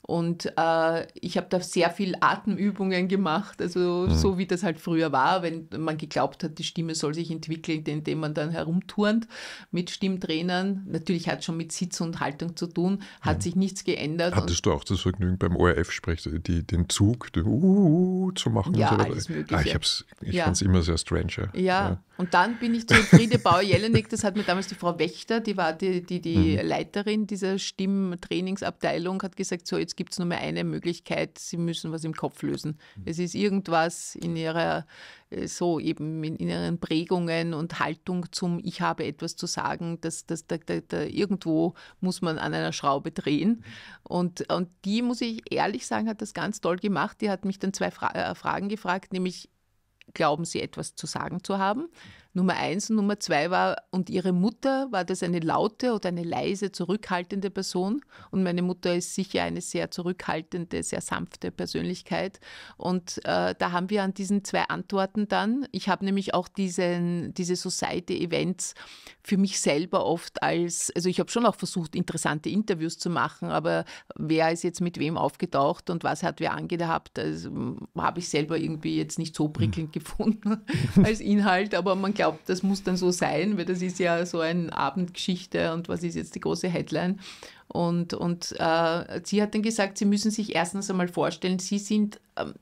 Und äh, ich habe da sehr viel Atemübungen gemacht, also mhm. so wie das halt früher war, wenn man geglaubt hat, die Stimme soll sich entwickeln, indem man dann herumturnt mit Stimmtrainern. Natürlich hat es schon mit Sitz und Haltung zu tun, hat mhm. sich nichts geändert. Hattest du auch das Vergnügen beim ORF-Sprech, den Zug den uh, uh, zu machen? Ja, alles Mögliche. Ah, ich ich ja. fand es immer sehr strange. Ja. ja. Und dann bin ich zu Friede Bauer-Jelinek, das hat mir damals die Frau Wächter, die war die, die, die mhm. Leiterin dieser Stimmtrainingsabteilung, hat gesagt, so jetzt jetzt gibt es nur mehr eine Möglichkeit, sie müssen was im Kopf lösen. Mhm. Es ist irgendwas in ihrer, äh, so eben in ihren Prägungen und Haltung zum Ich habe etwas zu sagen, dass, dass da, da, da irgendwo muss man an einer Schraube drehen. Mhm. Und, und die, muss ich ehrlich sagen, hat das ganz toll gemacht. Die hat mich dann zwei Fra äh, Fragen gefragt, nämlich glauben Sie etwas zu sagen zu haben? Nummer eins. Und Nummer zwei war, und ihre Mutter, war das eine laute oder eine leise, zurückhaltende Person? Und meine Mutter ist sicher eine sehr zurückhaltende, sehr sanfte Persönlichkeit. Und äh, da haben wir an diesen zwei Antworten dann, ich habe nämlich auch diesen, diese Society-Events für mich selber oft als, also ich habe schon auch versucht, interessante Interviews zu machen, aber wer ist jetzt mit wem aufgetaucht und was hat wer angehabt, also, hm, habe ich selber irgendwie jetzt nicht so prickelnd hm. gefunden [LAUGHS] als Inhalt, aber man glaubt, glaube, das muss dann so sein, weil das ist ja so eine Abendgeschichte und was ist jetzt die große Headline. Und, und äh, sie hat dann gesagt, sie müssen sich erstens einmal vorstellen, sie sind. Ähm,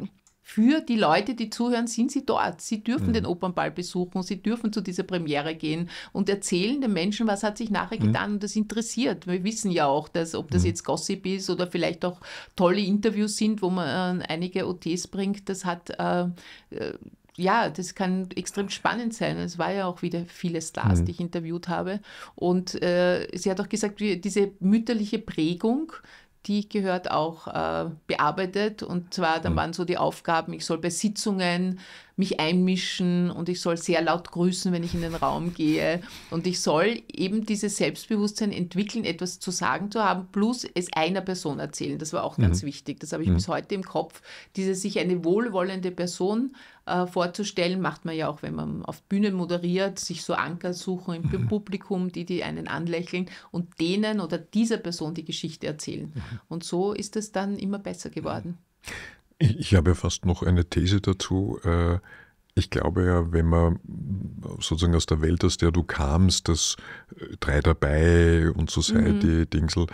für die Leute, die zuhören, sind sie dort. Sie dürfen mhm. den Opernball besuchen, sie dürfen zu dieser Premiere gehen und erzählen den Menschen, was hat sich nachher mhm. getan und das interessiert. Wir wissen ja auch, dass, ob das mhm. jetzt Gossip ist oder vielleicht auch tolle Interviews sind, wo man äh, einige OTs bringt, das hat äh, äh ja, das kann extrem spannend sein. Es war ja auch wieder viele Stars, mhm. die ich interviewt habe. Und äh, sie hat auch gesagt, diese mütterliche Prägung, die gehört auch äh, bearbeitet. Und zwar, dann mhm. waren so die Aufgaben, ich soll bei Sitzungen mich einmischen und ich soll sehr laut grüßen, wenn ich in den Raum gehe. Und ich soll eben dieses Selbstbewusstsein entwickeln, etwas zu sagen zu haben, plus es einer Person erzählen. Das war auch mhm. ganz wichtig. Das habe ich mhm. bis heute im Kopf. Diese sich eine wohlwollende Person äh, vorzustellen, macht man ja auch, wenn man auf Bühnen moderiert, sich so Anker suchen im mhm. Publikum, die, die einen anlächeln und denen oder dieser Person die Geschichte erzählen. Mhm. Und so ist es dann immer besser geworden. Mhm. Ich habe ja fast noch eine These dazu. Äh, ich glaube ja, wenn man sozusagen aus der Welt, aus der du kamst, das äh, Drei dabei und Society-Dingsel, mhm.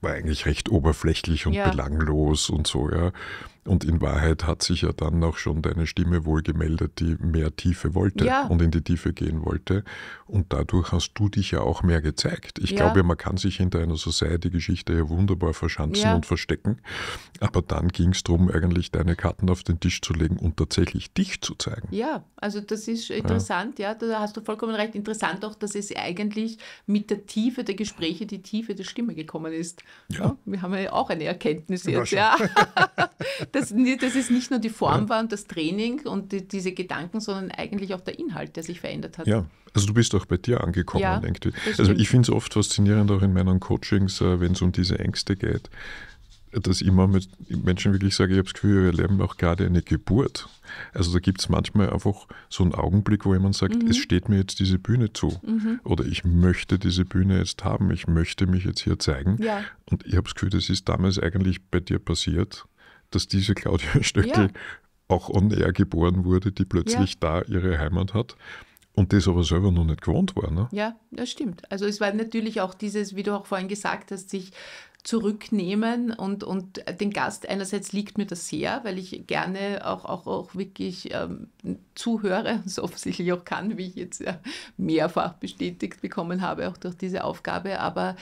war eigentlich recht oberflächlich und ja. belanglos und so, ja. Und in Wahrheit hat sich ja dann auch schon deine Stimme wohl gemeldet, die mehr Tiefe wollte ja. und in die Tiefe gehen wollte. Und dadurch hast du dich ja auch mehr gezeigt. Ich ja. glaube, man kann sich hinter einer Society-Geschichte ja wunderbar verschanzen ja. und verstecken. Aber dann ging es darum, eigentlich deine Karten auf den Tisch zu legen und tatsächlich dich zu zeigen. Ja, also das ist interessant, ja, da hast du vollkommen recht. Interessant auch, dass es eigentlich mit der Tiefe der Gespräche die Tiefe der Stimme gekommen ist. Ja. wir haben ja auch eine Erkenntnis jetzt, ja. [LAUGHS] dass, dass es nicht nur die Form war und das Training und die, diese Gedanken, sondern eigentlich auch der Inhalt, der sich verändert hat. Ja, also du bist auch bei dir angekommen. Ja, irgendwie. Also ich finde es oft faszinierend, auch in meinen Coachings, äh, wenn es um diese Ängste geht, dass ich immer mit Menschen wirklich sage, ich habe das Gefühl, wir erleben auch gerade eine Geburt. Also da gibt es manchmal einfach so einen Augenblick, wo jemand sagt, mhm. es steht mir jetzt diese Bühne zu mhm. oder ich möchte diese Bühne jetzt haben, ich möchte mich jetzt hier zeigen. Ja. Und ich habe das Gefühl, das ist damals eigentlich bei dir passiert dass diese Claudia [LAUGHS] Stöckel ja. auch on air geboren wurde, die plötzlich ja. da ihre Heimat hat. Und das aber selber noch nicht gewohnt war. Ne? Ja, das stimmt. Also es war natürlich auch dieses, wie du auch vorhin gesagt hast, sich zurücknehmen und, und den Gast, einerseits liegt mir das sehr, weil ich gerne auch, auch, auch wirklich ähm, zuhöre, [LAUGHS] so offensichtlich auch kann, wie ich jetzt äh, mehrfach bestätigt bekommen habe, auch durch diese Aufgabe, aber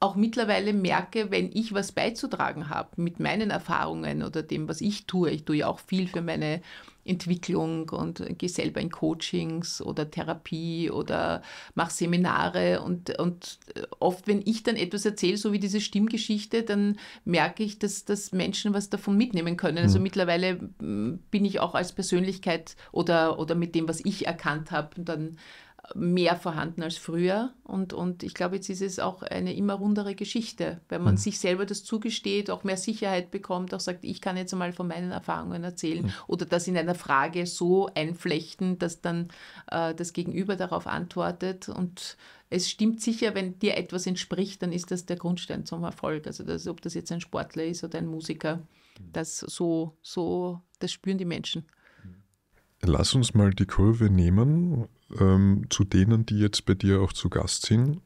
auch mittlerweile merke, wenn ich was beizutragen habe mit meinen Erfahrungen oder dem, was ich tue. Ich tue ja auch viel für meine Entwicklung und gehe selber in Coachings oder Therapie oder mache Seminare. Und, und oft, wenn ich dann etwas erzähle, so wie diese Stimmgeschichte, dann merke ich, dass, dass Menschen was davon mitnehmen können. Also mhm. mittlerweile mm, bin ich auch als Persönlichkeit oder, oder mit dem, was ich erkannt habe, dann mehr vorhanden als früher. Und, und ich glaube, jetzt ist es auch eine immer rundere Geschichte, wenn man mhm. sich selber das zugesteht, auch mehr Sicherheit bekommt, auch sagt, ich kann jetzt mal von meinen Erfahrungen erzählen mhm. oder das in einer Frage so einflechten, dass dann äh, das Gegenüber darauf antwortet. Und es stimmt sicher, wenn dir etwas entspricht, dann ist das der Grundstein zum Erfolg. Also das, ob das jetzt ein Sportler ist oder ein Musiker, hm. das so, so, das spüren die Menschen. Lass uns mal die Kurve nehmen ähm, zu denen, die jetzt bei dir auch zu Gast sind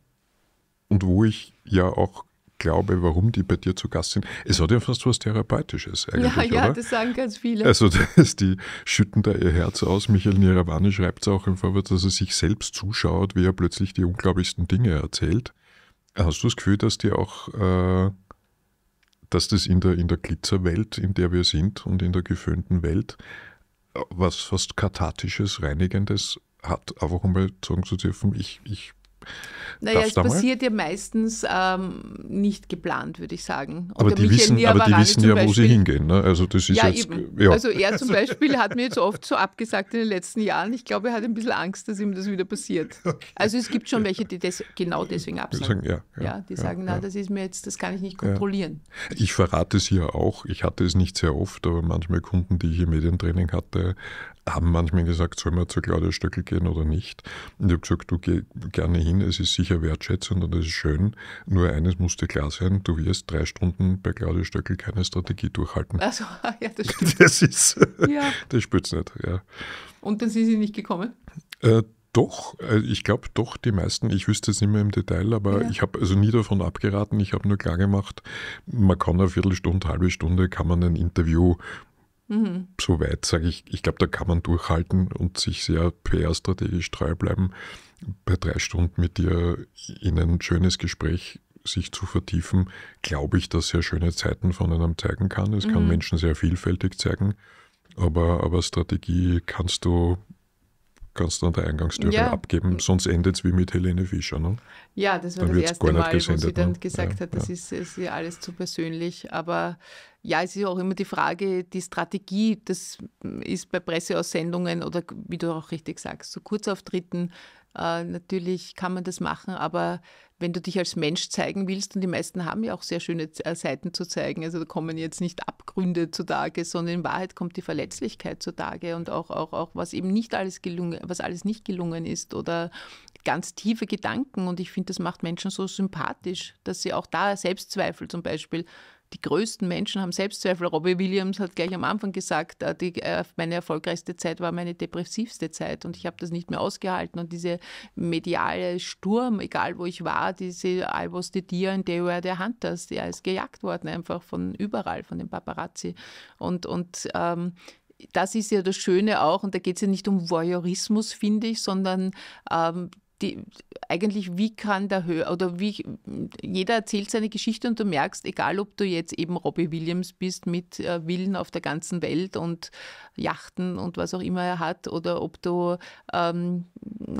und wo ich ja auch glaube, warum die bei dir zu Gast sind. Es hat ja fast was Therapeutisches eigentlich. Ja, ja, oder? das sagen ganz viele. Also, [LAUGHS] das, die schütten da ihr Herz aus. Michael Niravani schreibt es auch im Vorwort, dass er sich selbst zuschaut, wie er plötzlich die unglaublichsten Dinge erzählt. Hast du das Gefühl, dass dir auch, äh, dass das in der, in der Glitzerwelt, in der wir sind und in der geföhnten Welt, was fast Kathartisches, Reinigendes hat, einfach einmal sagen zu dürfen, ich, ich naja, es passiert ja meistens ähm, nicht geplant, würde ich sagen. Und aber die, wissen, aber die wissen, ja, Beispiel, wo sie hingehen. Ne? Also, das ist ja, jetzt, ja. also er zum Beispiel hat mir jetzt oft so abgesagt in den letzten Jahren. Ich glaube, er hat ein bisschen Angst, dass ihm das wieder passiert. [LAUGHS] Okay. Also es gibt schon welche, die das genau deswegen absagen. Die sagen, ja, ja, die sagen, na, das ist mir jetzt, das kann ich nicht kontrollieren. Ich verrate es hier auch. Ich hatte es nicht sehr oft, aber manchmal Kunden, die ich im Medientraining hatte, haben manchmal gesagt, sollen wir zu Claudia Stöckel gehen oder nicht. Und ich habe gesagt, du geh gerne hin, es ist sicher wertschätzend und es ist schön. Nur eines musste klar sein, du wirst drei Stunden bei Claudia Stöckel keine Strategie durchhalten. Also, [LAUGHS] ja, das [LAUGHS] stimmt. Das ist, ja. das spürt's nicht, ja. Und dann sind sie nicht gekommen? Äh, doch, äh, ich glaube doch die meisten, ich wüsste es nicht mehr im Detail, aber ja. ich habe also nie davon abgeraten, ich habe nur klargemacht, man kann eine Viertelstunde, halbe Stunde, kann man ein Interview mhm. so weit, sage ich, ich glaube, da kann man durchhalten und sich sehr PR-strategisch treu bleiben, bei drei Stunden mit dir in ein schönes Gespräch sich zu vertiefen, glaube ich, dass er schöne Zeiten von einem zeigen kann. Es kann mhm. Menschen sehr vielfältig zeigen, aber, aber Strategie kannst du kannst du an der Eingangstür ja. abgeben, sonst endet es wie mit Helene Fischer. Ne? Ja, das war dann das erste Mal, gesendet, wo sie dann ne? gesagt ja, hat, das ja. ist, ist alles zu persönlich. Aber ja, es ist auch immer die Frage, die Strategie, das ist bei Presseaussendungen oder wie du auch richtig sagst, zu so Kurzauftritten äh, natürlich kann man das machen, aber wenn du dich als Mensch zeigen willst, und die meisten haben ja auch sehr schöne äh, Seiten zu zeigen, also da kommen jetzt nicht Abgründe zutage, sondern in Wahrheit kommt die Verletzlichkeit zutage und auch, auch, auch was eben nicht alles gelungen, was alles nicht gelungen ist oder ganz tiefe Gedanken. Und ich finde, das macht Menschen so sympathisch, dass sie auch da Selbstzweifel zum Beispiel die größten Menschen haben Selbstzweifel. Robbie Williams hat gleich am Anfang gesagt, äh, die, äh, meine erfolgreichste Zeit war meine depressivste Zeit und ich habe das nicht mehr ausgehalten. Und dieser mediale Sturm, egal wo ich war, diese I was the deer and they were the hunters, der ist gejagt worden einfach von überall, von den Paparazzi. Und, und ähm, das ist ja das Schöne auch, und da geht es ja nicht um Voyeurismus, finde ich, sondern ähm, die, eigentlich, wie kann der Hörer, oder wie, jeder erzählt seine Geschichte und du merkst, egal ob du jetzt eben Robbie Williams bist mit äh, Villen auf der ganzen Welt und Yachten und was auch immer er hat, oder ob du, ähm,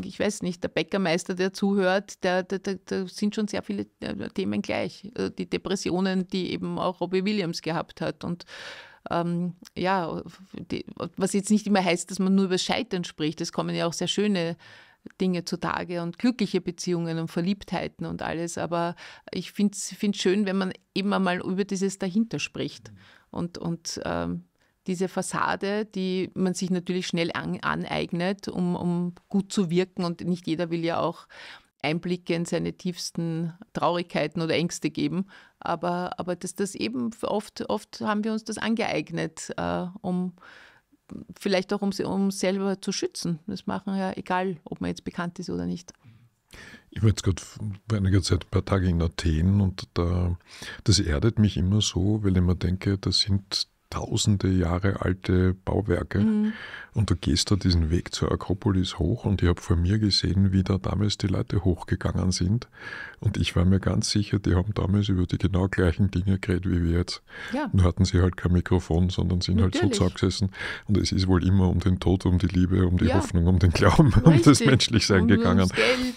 ich weiß nicht, der Bäckermeister, der zuhört, da der, der, der, sind schon sehr viele äh, Themen gleich. Äh, die Depressionen, die eben auch Robbie Williams gehabt hat und ähm, ja, die, was jetzt nicht immer heißt, dass man nur über Scheitern spricht. Es kommen ja auch sehr schöne Dinge zutage und glückliche Beziehungen und Verliebtheiten und alles. Aber ich finde es schön, wenn man eben einmal über dieses dahinter spricht. Mhm. Und, und ähm, diese Fassade, die man sich natürlich schnell an, aneignet, um, um gut zu wirken. Und nicht jeder will ja auch Einblicke in seine tiefsten Traurigkeiten oder Ängste geben. Aber, aber dass das eben oft, oft haben wir uns das angeeignet, äh, um vielleicht auch, um, um selber zu schützen. Das machen ja egal, ob man jetzt bekannt ist oder nicht. Ich war jetzt gerade vor einiger Zeit ein paar Tage in Athen und da, das erdet mich immer so, weil ich mir denke, das sind tausende Jahre alte Bauwerke mhm. und du gehst da diesen Weg zur Akropolis hoch und ich habe vor mir gesehen, wie da damals die Leute hochgegangen sind und ich war mir ganz sicher, die haben damals über die genau gleichen Dinge geredet wie wir jetzt. Ja. Nur hatten sie halt kein Mikrofon, sondern sind Natürlich. halt so zusammengesessen. Und es ist wohl immer um den Tod, um die Liebe, um die ja. Hoffnung, um den Glauben, Richtig. um das Menschlichsein um gegangen.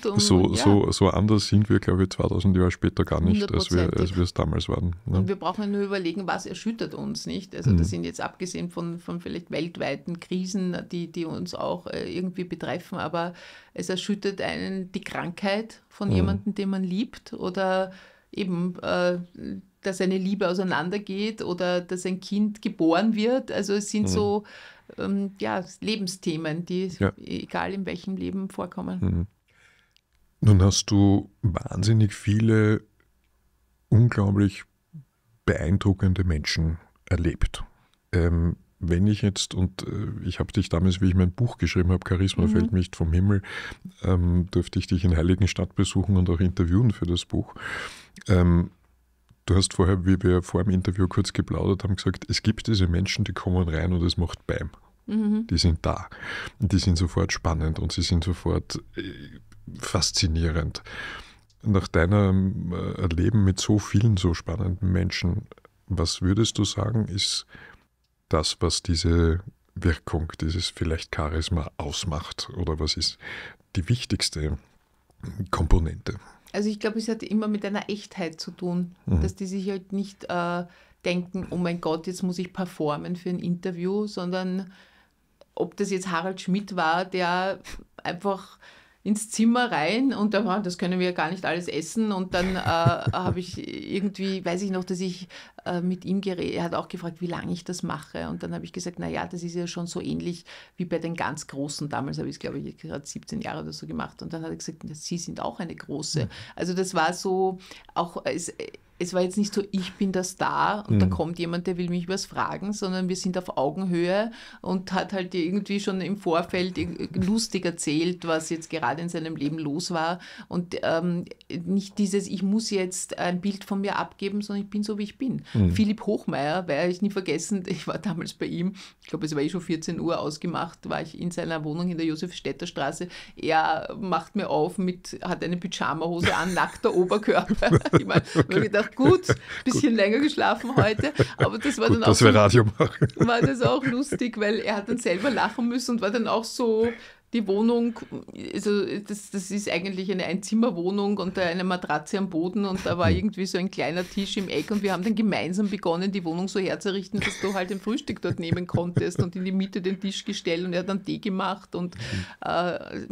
Um, so, ja. so, so anders sind wir, glaube ich, 2000 Jahre später gar nicht, als wir, als wir es damals waren. Ne? Und wir brauchen nur überlegen, was erschüttert uns nicht. Also, mhm. das sind jetzt abgesehen von, von vielleicht weltweiten Krisen, die, die uns auch äh, irgendwie betreffen, aber es erschüttert einen die Krankheit von mhm. jemandem, den man liebt oder eben, äh, dass eine Liebe auseinandergeht oder dass ein Kind geboren wird. Also es sind mhm. so ähm, ja, Lebensthemen, die ja. egal in welchem Leben vorkommen. Mhm. Nun hast du wahnsinnig viele unglaublich beeindruckende Menschen erlebt. Ähm, wenn ich jetzt, und äh, ich habe dich damals, wie ich mein Buch geschrieben habe, Charisma mhm. fällt nicht vom Himmel, ähm, durfte ich dich in Heiligenstadt besuchen und auch interviewen für das Buch. Ähm, du hast vorher, wie wir vor dem Interview kurz geplaudert haben, gesagt, es gibt diese Menschen, die kommen rein und es macht Beim. Mhm. Die sind da. Die sind sofort spannend und sie sind sofort äh, faszinierend. Nach deinem Erleben äh, mit so vielen so spannenden Menschen, was würdest du sagen, ist das, was diese Wirkung, dieses vielleicht Charisma ausmacht? Oder was ist die wichtigste Komponente? Also ich glaube, es hat immer mit einer Echtheit zu tun, mhm. dass die sich halt nicht äh, denken, oh mein Gott, jetzt muss ich performen für ein Interview, sondern ob das jetzt Harald Schmidt war, der einfach ins Zimmer rein und da war, das können wir gar nicht alles essen. Und dann äh, [LAUGHS] habe ich irgendwie, weiß ich noch, dass ich äh, mit ihm geredet, er hat auch gefragt, wie lange ich das mache. Und dann habe ich gesagt, naja, das ist ja schon so ähnlich wie bei den ganz Großen. Damals habe ich es, glaube ich, gerade 17 Jahre oder so gemacht. Und dann hat er gesagt, Sie sind auch eine Große. Also das war so, auch, es, es war jetzt nicht so, ich bin das da und mhm. da kommt jemand, der will mich was fragen, sondern wir sind auf Augenhöhe und hat halt irgendwie schon im Vorfeld lustig erzählt, was jetzt gerade in seinem Leben los war. Und ähm, nicht dieses, ich muss jetzt ein Bild von mir abgeben, sondern ich bin so, wie ich bin. Mhm. Philipp Hochmeier, werde ich nie vergessen, [LAUGHS] ich war damals bei ihm, ich glaube, es war eh schon 14 Uhr ausgemacht, war ich in seiner Wohnung in der Josefstädter Straße. Er macht mir auf mit, hat eine Pyjamahose an, nackter Oberkörper. [LAUGHS] ich meine, [LAUGHS] gedacht, gut, ein [LAUGHS] bisschen gut. länger geschlafen heute, aber das war gut, dann auch. Dass wir Radio machen. War das auch lustig, weil er hat dann selber lachen müssen und war dann auch so, die Wohnung, also das, das ist eigentlich eine Einzimmerwohnung und eine Matratze am Boden und da war hm. irgendwie so ein kleiner Tisch im Eck und wir haben dann gemeinsam begonnen, die Wohnung so herzurichten, dass du halt ein Frühstück dort nehmen konntest und in die Mitte den Tisch gestellt und er hat dann Tee gemacht und hm. äh,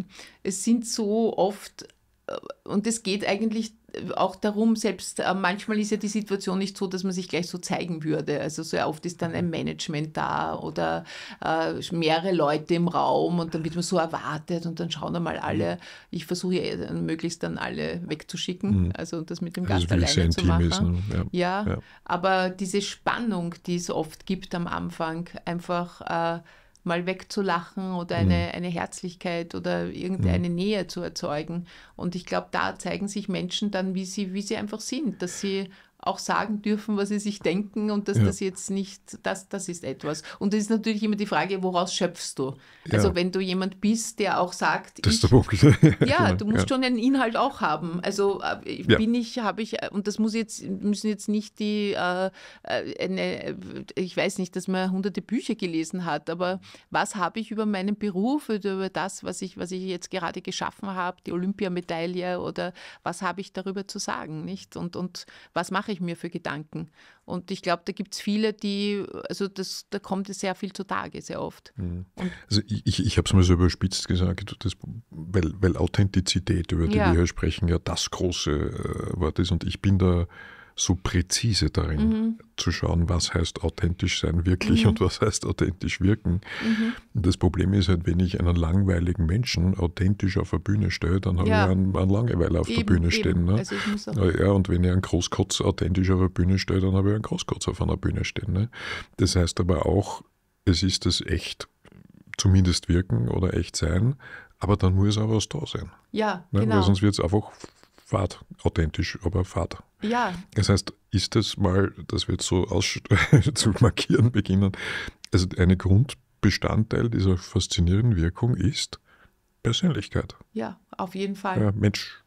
es sind so oft äh, und es geht eigentlich auch darum, selbst äh, manchmal ist ja die Situation nicht so, dass man sich gleich so zeigen würde. Also sehr oft ist dann ein mhm. Management da oder äh, mehrere Leute im Raum und dann wird man so erwartet und dann schauen einmal mhm. alle. Ich versuche ja äh, möglichst dann alle wegzuschicken, mhm. also das mit dem Gast also alleine zu machen. Ist, ne? ja. Ja, ja. aber diese Spannung, die es oft gibt am Anfang, einfach äh, mal wegzulachen oder mhm. eine, mhm. eine Herzlichkeit oder irgendeine mhm. Nähe zu erzeugen. Und ich glaube, da zeigen sich Menschen dann, wie sie, wie sie einfach sind, dass sie auch sagen dürfen, was sie sich denken und dass ja. das jetzt nicht, das, das ist etwas. Und es ist natürlich immer die Frage, woraus schöpfst du? Also ja. Also wenn du jemand bist, der auch sagt, das ich, ist der [LAUGHS] ja, du genau, musst ja. schon einen Inhalt auch haben. Also äh, bin ich, habe ich, äh, und das muss jetzt, müssen jetzt nicht die, äh, äh eine, ich weiß nicht, dass man hunderte Bücher gelesen hat, aber was habe ich über meinen Beruf oder über das, was ich, was ich jetzt gerade geschaffen habe, die Olympiamedaille oder was habe ich darüber zu sagen, nicht? Und, und was mache mache ich mir für Gedanken? Und ich glaube, da gibt es viele, die, also das, da kommt es sehr viel zutage, sehr oft. Mhm. Also ich, ich, habe es mal so überspitzt gesagt, das, weil, weil Authentizität, über die ja. wir hier sprechen, ja das große äh, Wort ist. Und ich bin da so präzise darin, mhm. zu schauen, was heißt authentisch sein wirklich mhm. und was heißt authentisch wirken. Mhm. Das Problem ist halt, wenn ich einen langweiligen Menschen authentisch auf der Bühne stelle, dann habe ja. ich einen, einen Langeweiler auf eben, der Bühne stehen. Ne? Also ja, und wenn ich einen Großkotz authentisch auf der Bühne stelle, dann habe ich einen Großkotz auf einer Bühne stehen. Ne? Das heißt aber auch, es ist das echt zumindest wirken oder echt sein, aber dann muss auch was da sein. Ja, ne? genau. Weil sonst wird es einfach fad, authentisch, aber fad. Ja. Das heißt, ist das mal, dass wir jetzt so [LAUGHS] zu markieren beginnen, also ein Grundbestandteil dieser faszinierenden Wirkung ist Persönlichkeit. Ja, auf jeden Fall. Ja, Mensch.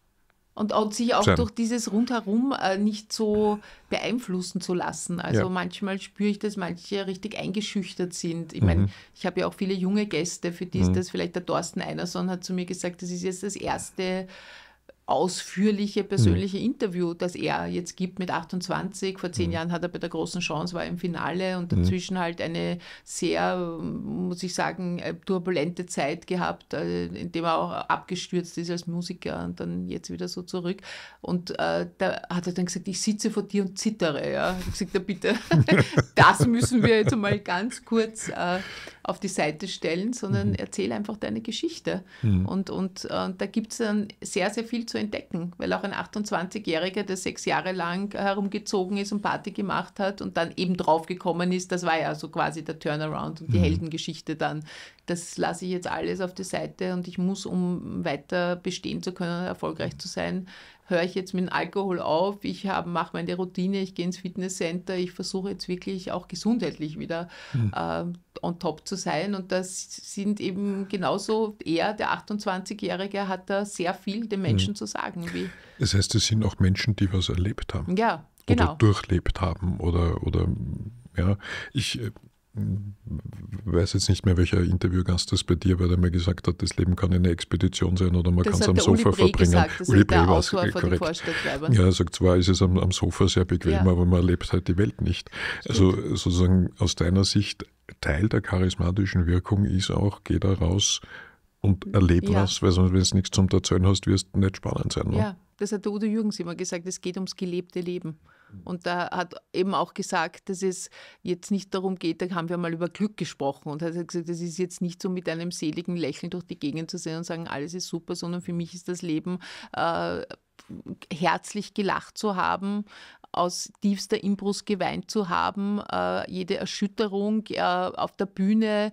Und, und, sich auch sein. durch dieses Rundherum äh, nicht so beeinflussen zu lassen. Also ja. manchmal spüre ich, dass manche richtig eingeschüchtert sind. Ich mhm. meine, ich habe ja auch viele junge Gäste, für die mhm. ist das vielleicht der Thorsten Einerson hat zu mir gesagt, das ist jetzt das erste ausführliche persönliche mhm. Interview, das er jetzt gibt mit 28. Vor zehn mhm. Jahren hat er bei der großen Chance, war im Finale und mhm. dazwischen mhm. halt eine sehr, muss ich sagen, äh, turbulente Zeit gehabt, äh, in dem er auch abgestürzt ist als Musiker und dann jetzt wieder so zurück. Und äh, da hat er dann gesagt, ich sitze vor dir und zittere. Ja. Ich sagte, bitte, [LAUGHS] das müssen wir jetzt mal ganz kurz äh, auf die Seite stellen, sondern mhm. erzähl einfach deine Geschichte. Mhm. Und, und, und äh, da gibt es dann sehr, sehr viel zu entdecken, weil auch ein 28-Jähriger, der sechs Jahre lang herumgezogen ist und Party gemacht hat und dann eben draufgekommen ist, das war ja so quasi der Turnaround und die mhm. Heldengeschichte dann. Das lasse ich jetzt alles auf die Seite und ich muss, um weiter bestehen zu können, erfolgreich zu sein, höre ich jetzt mit dem Alkohol auf, ich mache meine Routine, ich gehe ins Fitnesscenter, ich versuche jetzt wirklich auch gesundheitlich wieder mhm. äh, on top zu sein. Und das sind eben genauso, er, der 28-Jährige, hat da sehr viel den hm. Menschen mhm. zu sagen. Wie das heißt, es sind auch Menschen, die was erlebt haben. Ja, genau. Oder durchlebt haben oder, oder ja, ich äh, weiß jetzt nicht mehr, welcher Interviewgast das bei dir war, der mir gesagt hat, das Leben kann eine Expedition sein oder man kann es am Sofa Uli verbringen. Gesagt, das Uli der korrekt. Ja, er sagt, zwar ist es am, am Sofa sehr bequem, ja. aber man erlebt halt die Welt nicht. Also stimmt. Also sozusagen aus deiner Sicht, Teil der charismatischen Wirkung ist auch, geh da raus und erleb ja. was, weil sonst, wenn du nichts zum Erzählen hast, wirst du nicht spannend sein. Ne? Ja, das hat der Udo Jürgens immer gesagt, es geht ums gelebte Leben. Und da hat eben auch gesagt, dass es jetzt nicht darum geht, da haben wir mal über Glück gesprochen und hat gesagt, das ist jetzt nicht so mit einem seligen Lächeln durch die Gegend zu sehen und sagen, alles ist super, sondern für mich ist das Leben äh, herzlich gelacht zu haben, aus tiefster Imbrust geweint zu haben, äh, jede Erschütterung äh, auf der Bühne,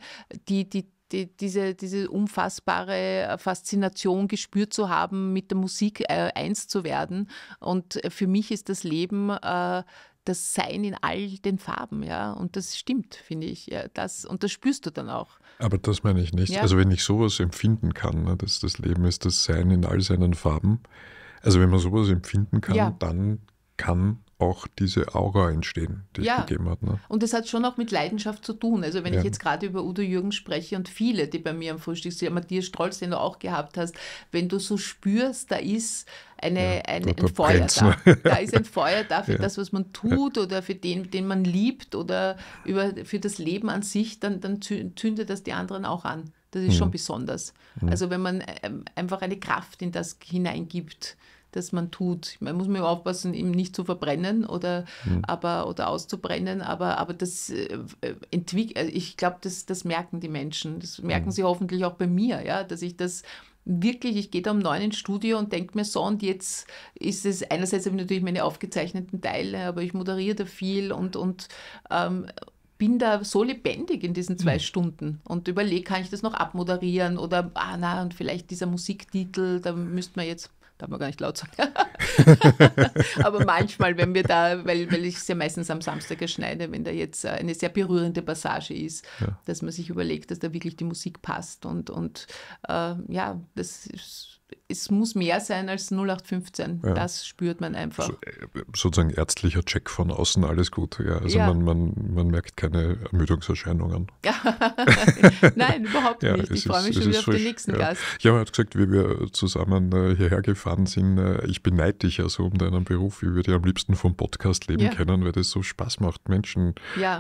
die, die die, diese, diese unfassbare Faszination gespürt zu haben, mit der Musik äh, eins zu werden. Und für mich ist das Leben äh, das Sein in all den Farben, ja. Und das stimmt, finde ich. Ja, das, und das spürst du dann auch. Aber das meine ich nicht. Ja. Also wenn ich sowas empfinden kann, ne, dass das Leben ist das Sein in all seinen Farben. Also wenn man sowas empfinden kann, ja. dann kann auch diese Aura entstehen, die ja. es gegeben hat. Ne? Und das hat schon auch mit Leidenschaft zu tun. Also wenn ja. ich jetzt gerade über Udo Jürgen spreche und viele, die bei mir am Frühstück sind, Matthias Strolz, den du auch gehabt hast, wenn du so spürst, da ist eine, ja, ein, ein Feuer da. Ne? [LAUGHS] da. ist ein Feuer da für ja. das, was man tut oder für den, den man liebt oder über, für das Leben an sich, dann, dann zündet das die anderen auch an. Das ist mhm. schon besonders. Mhm. Also wenn man ähm, einfach eine Kraft in das hineingibt, das man tut. Man muss man aufpassen, ihm nicht zu verbrennen oder, mhm. aber, oder auszubrennen, aber, aber das äh, äh entwickelt, äh, ich glaube, das, das merken die Menschen. Das merken mhm. sie hoffentlich auch bei mir, ja, dass ich das wirklich, ich gehe da um neun ins Studio und denke mir so, und jetzt ist es, einerseits habe ich natürlich meine aufgezeichneten Teile, aber ich moderiere da viel und, und ähm, bin da so lebendig in diesen zwei mhm. Stunden und überlege, kann ich das noch abmoderieren oder, ah na, und vielleicht dieser Musiktitel, da müsste man jetzt darf man gar nicht laut sagen. [LAUGHS] Aber manchmal, wenn wir da, weil, weil ich es ja meistens am Samstag schneide, wenn da jetzt äh, eine sehr berührende Passage ist, ja. dass man sich überlegt, dass da wirklich die Musik passt und, und äh, ja, das ist es muss mehr sein als 0815. Ja. Das spürt man einfach. So, äh, sozusagen ärztlicher Check von außen, alles gut. Ja, also ja. Man, man, man merkt keine Ermüdungserscheinungen. [LAUGHS] Nein, überhaupt [LAUGHS] nicht. Ich freue mich schon wieder auf frisch, den nächsten Gast. Ich habe halt gesagt, wie wir zusammen äh, hierher gefahren sind, äh, ich beneide dich ja so um deinen Beruf. Ich würde ja am liebsten vom Podcast leben können, weil das so Spaß macht, Menschen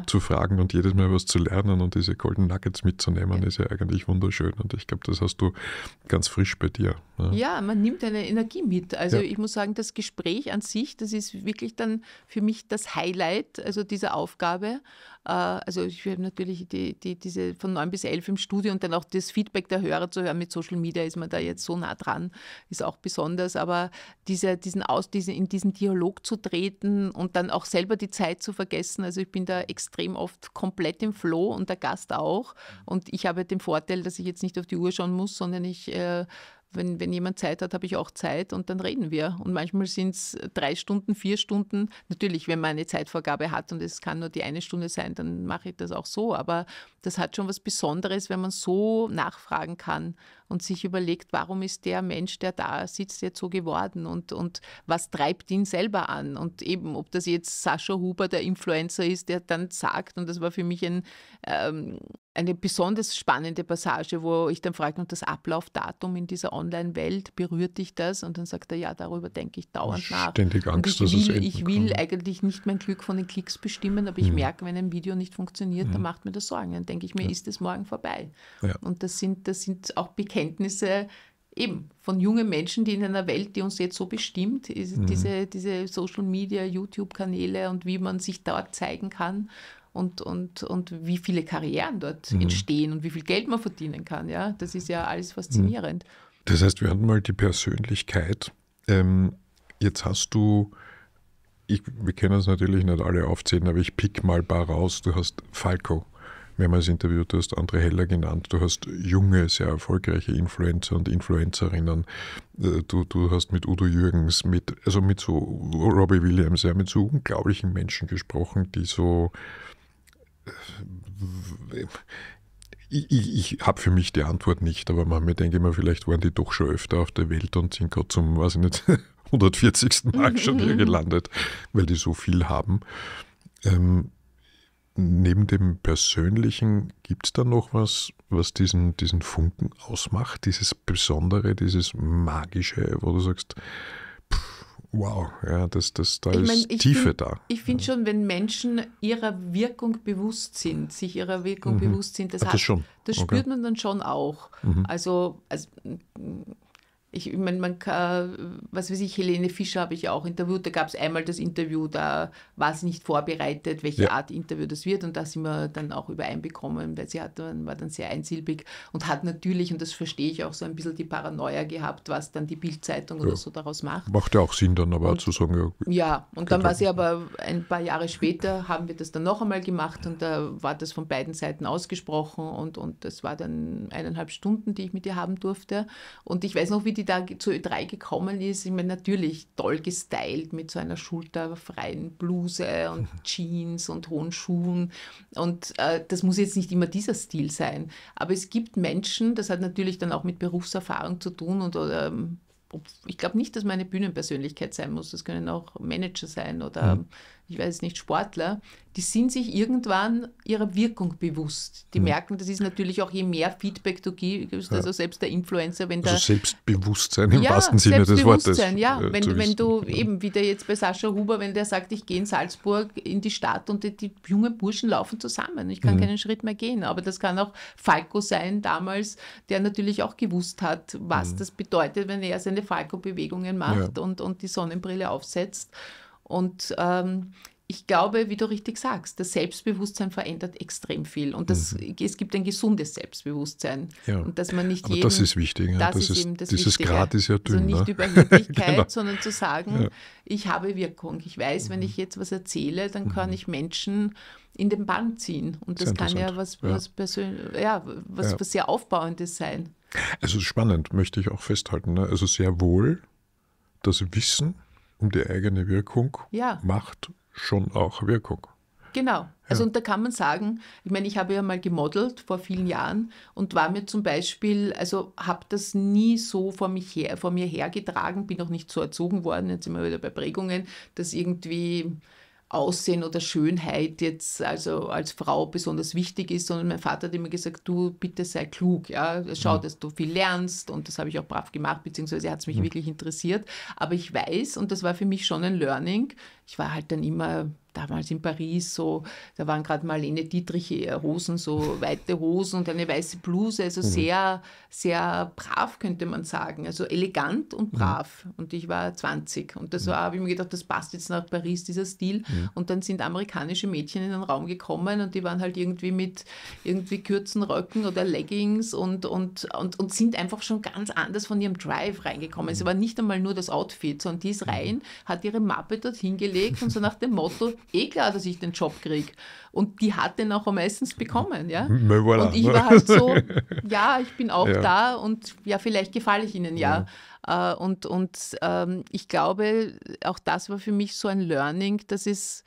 zu fragen und jedes Mal was zu lernen und diese Golden Nuggets mitzunehmen, ist ja eigentlich wunderschön. Und ich glaube, das hast du ganz frisch bei dir. Ja. man nimmt eine Energie mit. Also ja. ich muss sagen, das Gespräch an sich, das ist wirklich dann für mich das Highlight, also dieser Aufgabe. Äh, also ich habe natürlich die, die, diese von neun bis elf im Studio und dann auch das Feedback der Hörer zu hören mit Social Media, ist man da jetzt so nah dran, ist auch besonders. Aber diese, diesen Aus, diese, in diesen Dialog zu treten und dann auch selber die Zeit zu vergessen. Also ich bin da extrem oft komplett im Flow und der Gast auch. Und ich habe den Vorteil, dass ich jetzt nicht auf die Uhr schauen muss, sondern ich äh, wenn, wenn jemand Zeit hat, habe ich auch Zeit und dann reden wir. Und manchmal sind es drei Stunden, vier Stunden. Natürlich, wenn man eine Zeitvorgabe hat und es kann nur die eine Stunde sein, dann mache ich das auch so. Aber das hat schon was Besonderes, wenn man so nachfragen kann und sich überlegt, warum ist der Mensch, der da sitzt, jetzt so geworden und, und was treibt ihn selber an? Und eben, ob das jetzt Sascha Huber, der Influencer ist, der dann sagt, und das war für mich ein, ähm, eine besonders spannende Passage, wo ich dann frage, und das Ablaufdatum in dieser Online-Welt, berührt dich das? Und dann sagt er, ja, darüber denke ich dauernd Ständig nach. Ständig Angst, dass will, es enden Ich will kann. eigentlich nicht mein Glück von den Klicks bestimmen, aber ich mhm. merke, wenn ein Video nicht funktioniert, mhm. dann macht mir das Sorgen. Dann denke ich mir, ja. ist es morgen vorbei? Ja. Und das sind, das sind auch Bekenntnisse Erkenntnisse eben von jungen Menschen, die in einer Welt, die uns jetzt so bestimmt, mhm. diese, diese Social Media, YouTube-Kanäle und wie man sich dort zeigen kann und, und, und wie viele Karrieren dort mhm. entstehen und wie viel Geld man verdienen kann. Ja? Das ist ja alles mhm. faszinierend. Das heißt, wir hatten mal die Persönlichkeit. Ähm, jetzt hast du, ich, wir können es natürlich nicht alle aufzählen, aber ich pick mal ein paar raus. Du hast Falco, mehrmals interviewt, du hast André Heller genannt, du hast junge, sehr erfolgreiche Influencer und Influencerinnen, äh, du, du hast mit Udo Jürgens, mit, also mit so Robbie Williams, ja, mit so unglaublichen Menschen gesprochen, die so äh, ich, ich, ich habe für mich die Antwort nicht, aber manchmal denke ich mir, vielleicht waren die doch schon öfter auf der Welt und sind gerade zum, weiß ich nicht, 140. [LAUGHS] Mal schon hier mhm. gelandet, weil die so viel haben. Ähm, neben dem Persönlichen gibt es da noch was, was diesen, diesen Funken ausmacht, dieses Besondere, dieses Magische, wo du sagst, wow, ja, das, das, da ich mein, ist Tiefe find, da. Ich finde ja. schon, wenn Menschen ihrer Wirkung bewusst sind, sich ihrer Wirkung mhm. bewusst sind, das, ah, das, hat, das okay. spürt man dann schon auch. Mhm. Also, also ich meine, man kann, was weiß ich, Helene Fischer habe ich auch interviewt. Da gab es einmal das Interview, da war sie nicht vorbereitet, welche ja. Art Interview das wird. Und da sind wir dann auch übereinbekommen, weil sie hat, war dann sehr einsilbig und hat natürlich, und das verstehe ich auch so ein bisschen die Paranoia gehabt, was dann die Bildzeitung ja. oder so daraus macht. Macht ja auch Sinn, dann aber und, zu sagen, ja. Ja, und dann war sie aber ein paar Jahre später, haben wir das dann noch einmal gemacht und da war das von beiden Seiten ausgesprochen und, und das war dann eineinhalb Stunden, die ich mit ihr haben durfte. Und ich weiß noch, wie die die da zu Ö3 gekommen ist, ich meine, natürlich toll gestylt mit so einer schulterfreien Bluse und [LAUGHS] Jeans und hohen Schuhen. Und äh, das muss jetzt nicht immer dieser Stil sein. Aber es gibt Menschen, das hat natürlich dann auch mit Berufserfahrung zu tun und ähm, oder, ich glaube nicht, dass meine Bühnenpersönlichkeit sein muss. Das können auch Manager sein oder mhm ich weiß nicht, Sportler, die sind sich irgendwann ihrer Wirkung bewusst. Die hm. merken, das ist natürlich auch, je mehr Feedback du gibst, also selbst der Influencer, wenn also der. Selbstbewusstsein im ja, wahrsten Sinne des Wortes. Ja, äh, wenn, wenn wissen. du eben wieder jetzt bei Sascha Huber, wenn der sagt, ich gehe in Salzburg in die Stadt und die, die jungen Burschen laufen zusammen, ich kann hm. keinen Schritt mehr gehen. Aber das kann auch Falco sein damals, der natürlich auch gewusst hat, was hm. das bedeutet, wenn er seine Falco-Bewegungen macht ja. und, und die Sonnenbrille aufsetzt. Und ähm, ich glaube, wie du richtig sagst, das Selbstbewusstsein verändert extrem viel. Und das, mhm. es gibt ein gesundes Selbstbewusstsein. Ja. Und dass man nicht Aber jedem, das ist wichtig. Ja. Das, das, ist, eben das dieses Wichtige. Grad ist ja dünn. Also nicht ne? Überheblichkeit, [LAUGHS] genau. sondern zu sagen, ja. ich habe Wirkung. Ich weiß, wenn mhm. ich jetzt was erzähle, dann mhm. kann ich Menschen in den Bann ziehen. Und das kann ja was, was, Persön ja, was, was sehr Aufbauendes sein. Also spannend, möchte ich auch festhalten. Ne? Also sehr wohl das Wissen um die eigene Wirkung ja. macht schon auch Wirkung. Genau. Also ja. und da kann man sagen, ich meine, ich habe ja mal gemodelt vor vielen Jahren und war mir zum Beispiel, also habe das nie so vor, mich her, vor mir hergetragen, bin auch nicht so erzogen worden, jetzt sind wir wieder bei Prägungen, dass irgendwie Aussehen oder Schönheit jetzt also als Frau besonders wichtig ist, sondern mein Vater hat immer gesagt, du bitte sei klug, ja, schau, mhm. dass du viel lernst und das habe ich auch brav gemacht, beziehungsweise hat es mich mhm. wirklich interessiert. Aber ich weiß, und das war für mich schon ein Learning, ich war halt dann immer damals in Paris so, da waren gerade Marlene Dietrich äh, Hosen, so weite Hosen und eine weiße Bluse, also mhm. sehr, sehr brav könnte man sagen, also elegant und mhm. brav. Mhm. Und ich war 20 und das war, mhm. habe ich mir gedacht, das passt jetzt nach Paris, dieser Stil. Mhm. Und dann sind amerikanische Mädchen in den Raum gekommen und die waren halt irgendwie mit irgendwie kürzen Röcken oder Leggings und, und, und, und sind einfach schon ganz anders von ihrem Drive reingekommen. Es war nicht einmal nur das Outfit, sondern die ist rein, hat ihre Mappe dorthin gelegt, Weg und so nach dem Motto, eh klar, dass ich den Job kriege. Und die hat den auch am meisten bekommen, ja. Mhm, voilà. Und ich war halt so, [LAUGHS] ja, ich bin auch ja. da und ja, vielleicht gefalle ich ihnen, ja. ja. Äh, und und ähm, ich glaube, auch das war für mich so ein Learning, dass es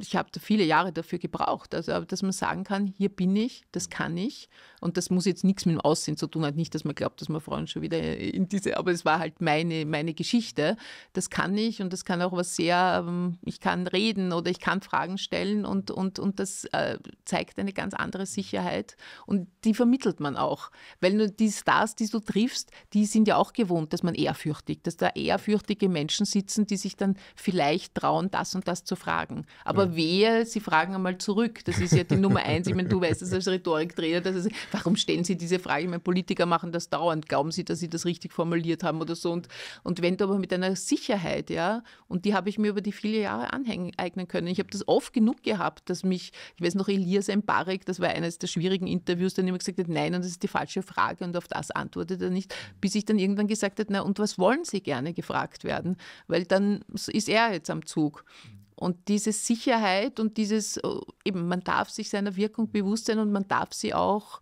ich habe viele Jahre dafür gebraucht. Also, dass man sagen kann, hier bin ich, das mhm. kann ich. Und das muss jetzt nichts mit dem Aussehen zu tun haben, halt Nicht, dass man glaubt, dass man Frauen schon wieder in diese, aber es war halt meine, meine Geschichte. Das kann ich und das kann auch was sehr, ähm, ich kann reden oder ich kann Fragen stellen und, und, und das äh, zeigt eine ganz andere Sicherheit. Und die vermittelt man auch. Weil nur die Stars, die du triffst, die sind ja auch gewohnt, dass man ehrfürchtig, dass da ehrfürchtige Menschen sitzen, die sich dann vielleicht trauen, das und das zu fragen. Aber wehe, Sie fragen einmal zurück. Das ist ja die Nummer eins. Ich meine, du weißt es als Rhetoriktrainer, dass es, warum stellen Sie diese Frage? Ich meine, Politiker machen das dauernd. Glauben Sie, dass Sie das richtig formuliert haben oder so? Und, und wenn du aber mit einer Sicherheit, ja, und die habe ich mir über die viele Jahre aneignen können. Ich habe das oft genug gehabt, dass mich, ich weiß noch, Elias Embarek, das war eines der schwierigen Interviews, dann immer gesagt hat, nein, und das ist die falsche Frage und auf das antwortet er nicht, bis ich dann irgendwann gesagt habe, na, und was wollen Sie gerne gefragt werden? Weil dann ist er jetzt am Zug. Und diese Sicherheit und dieses, äh, eben, man darf sich seiner Wirkung bewusst sein und man darf sie auch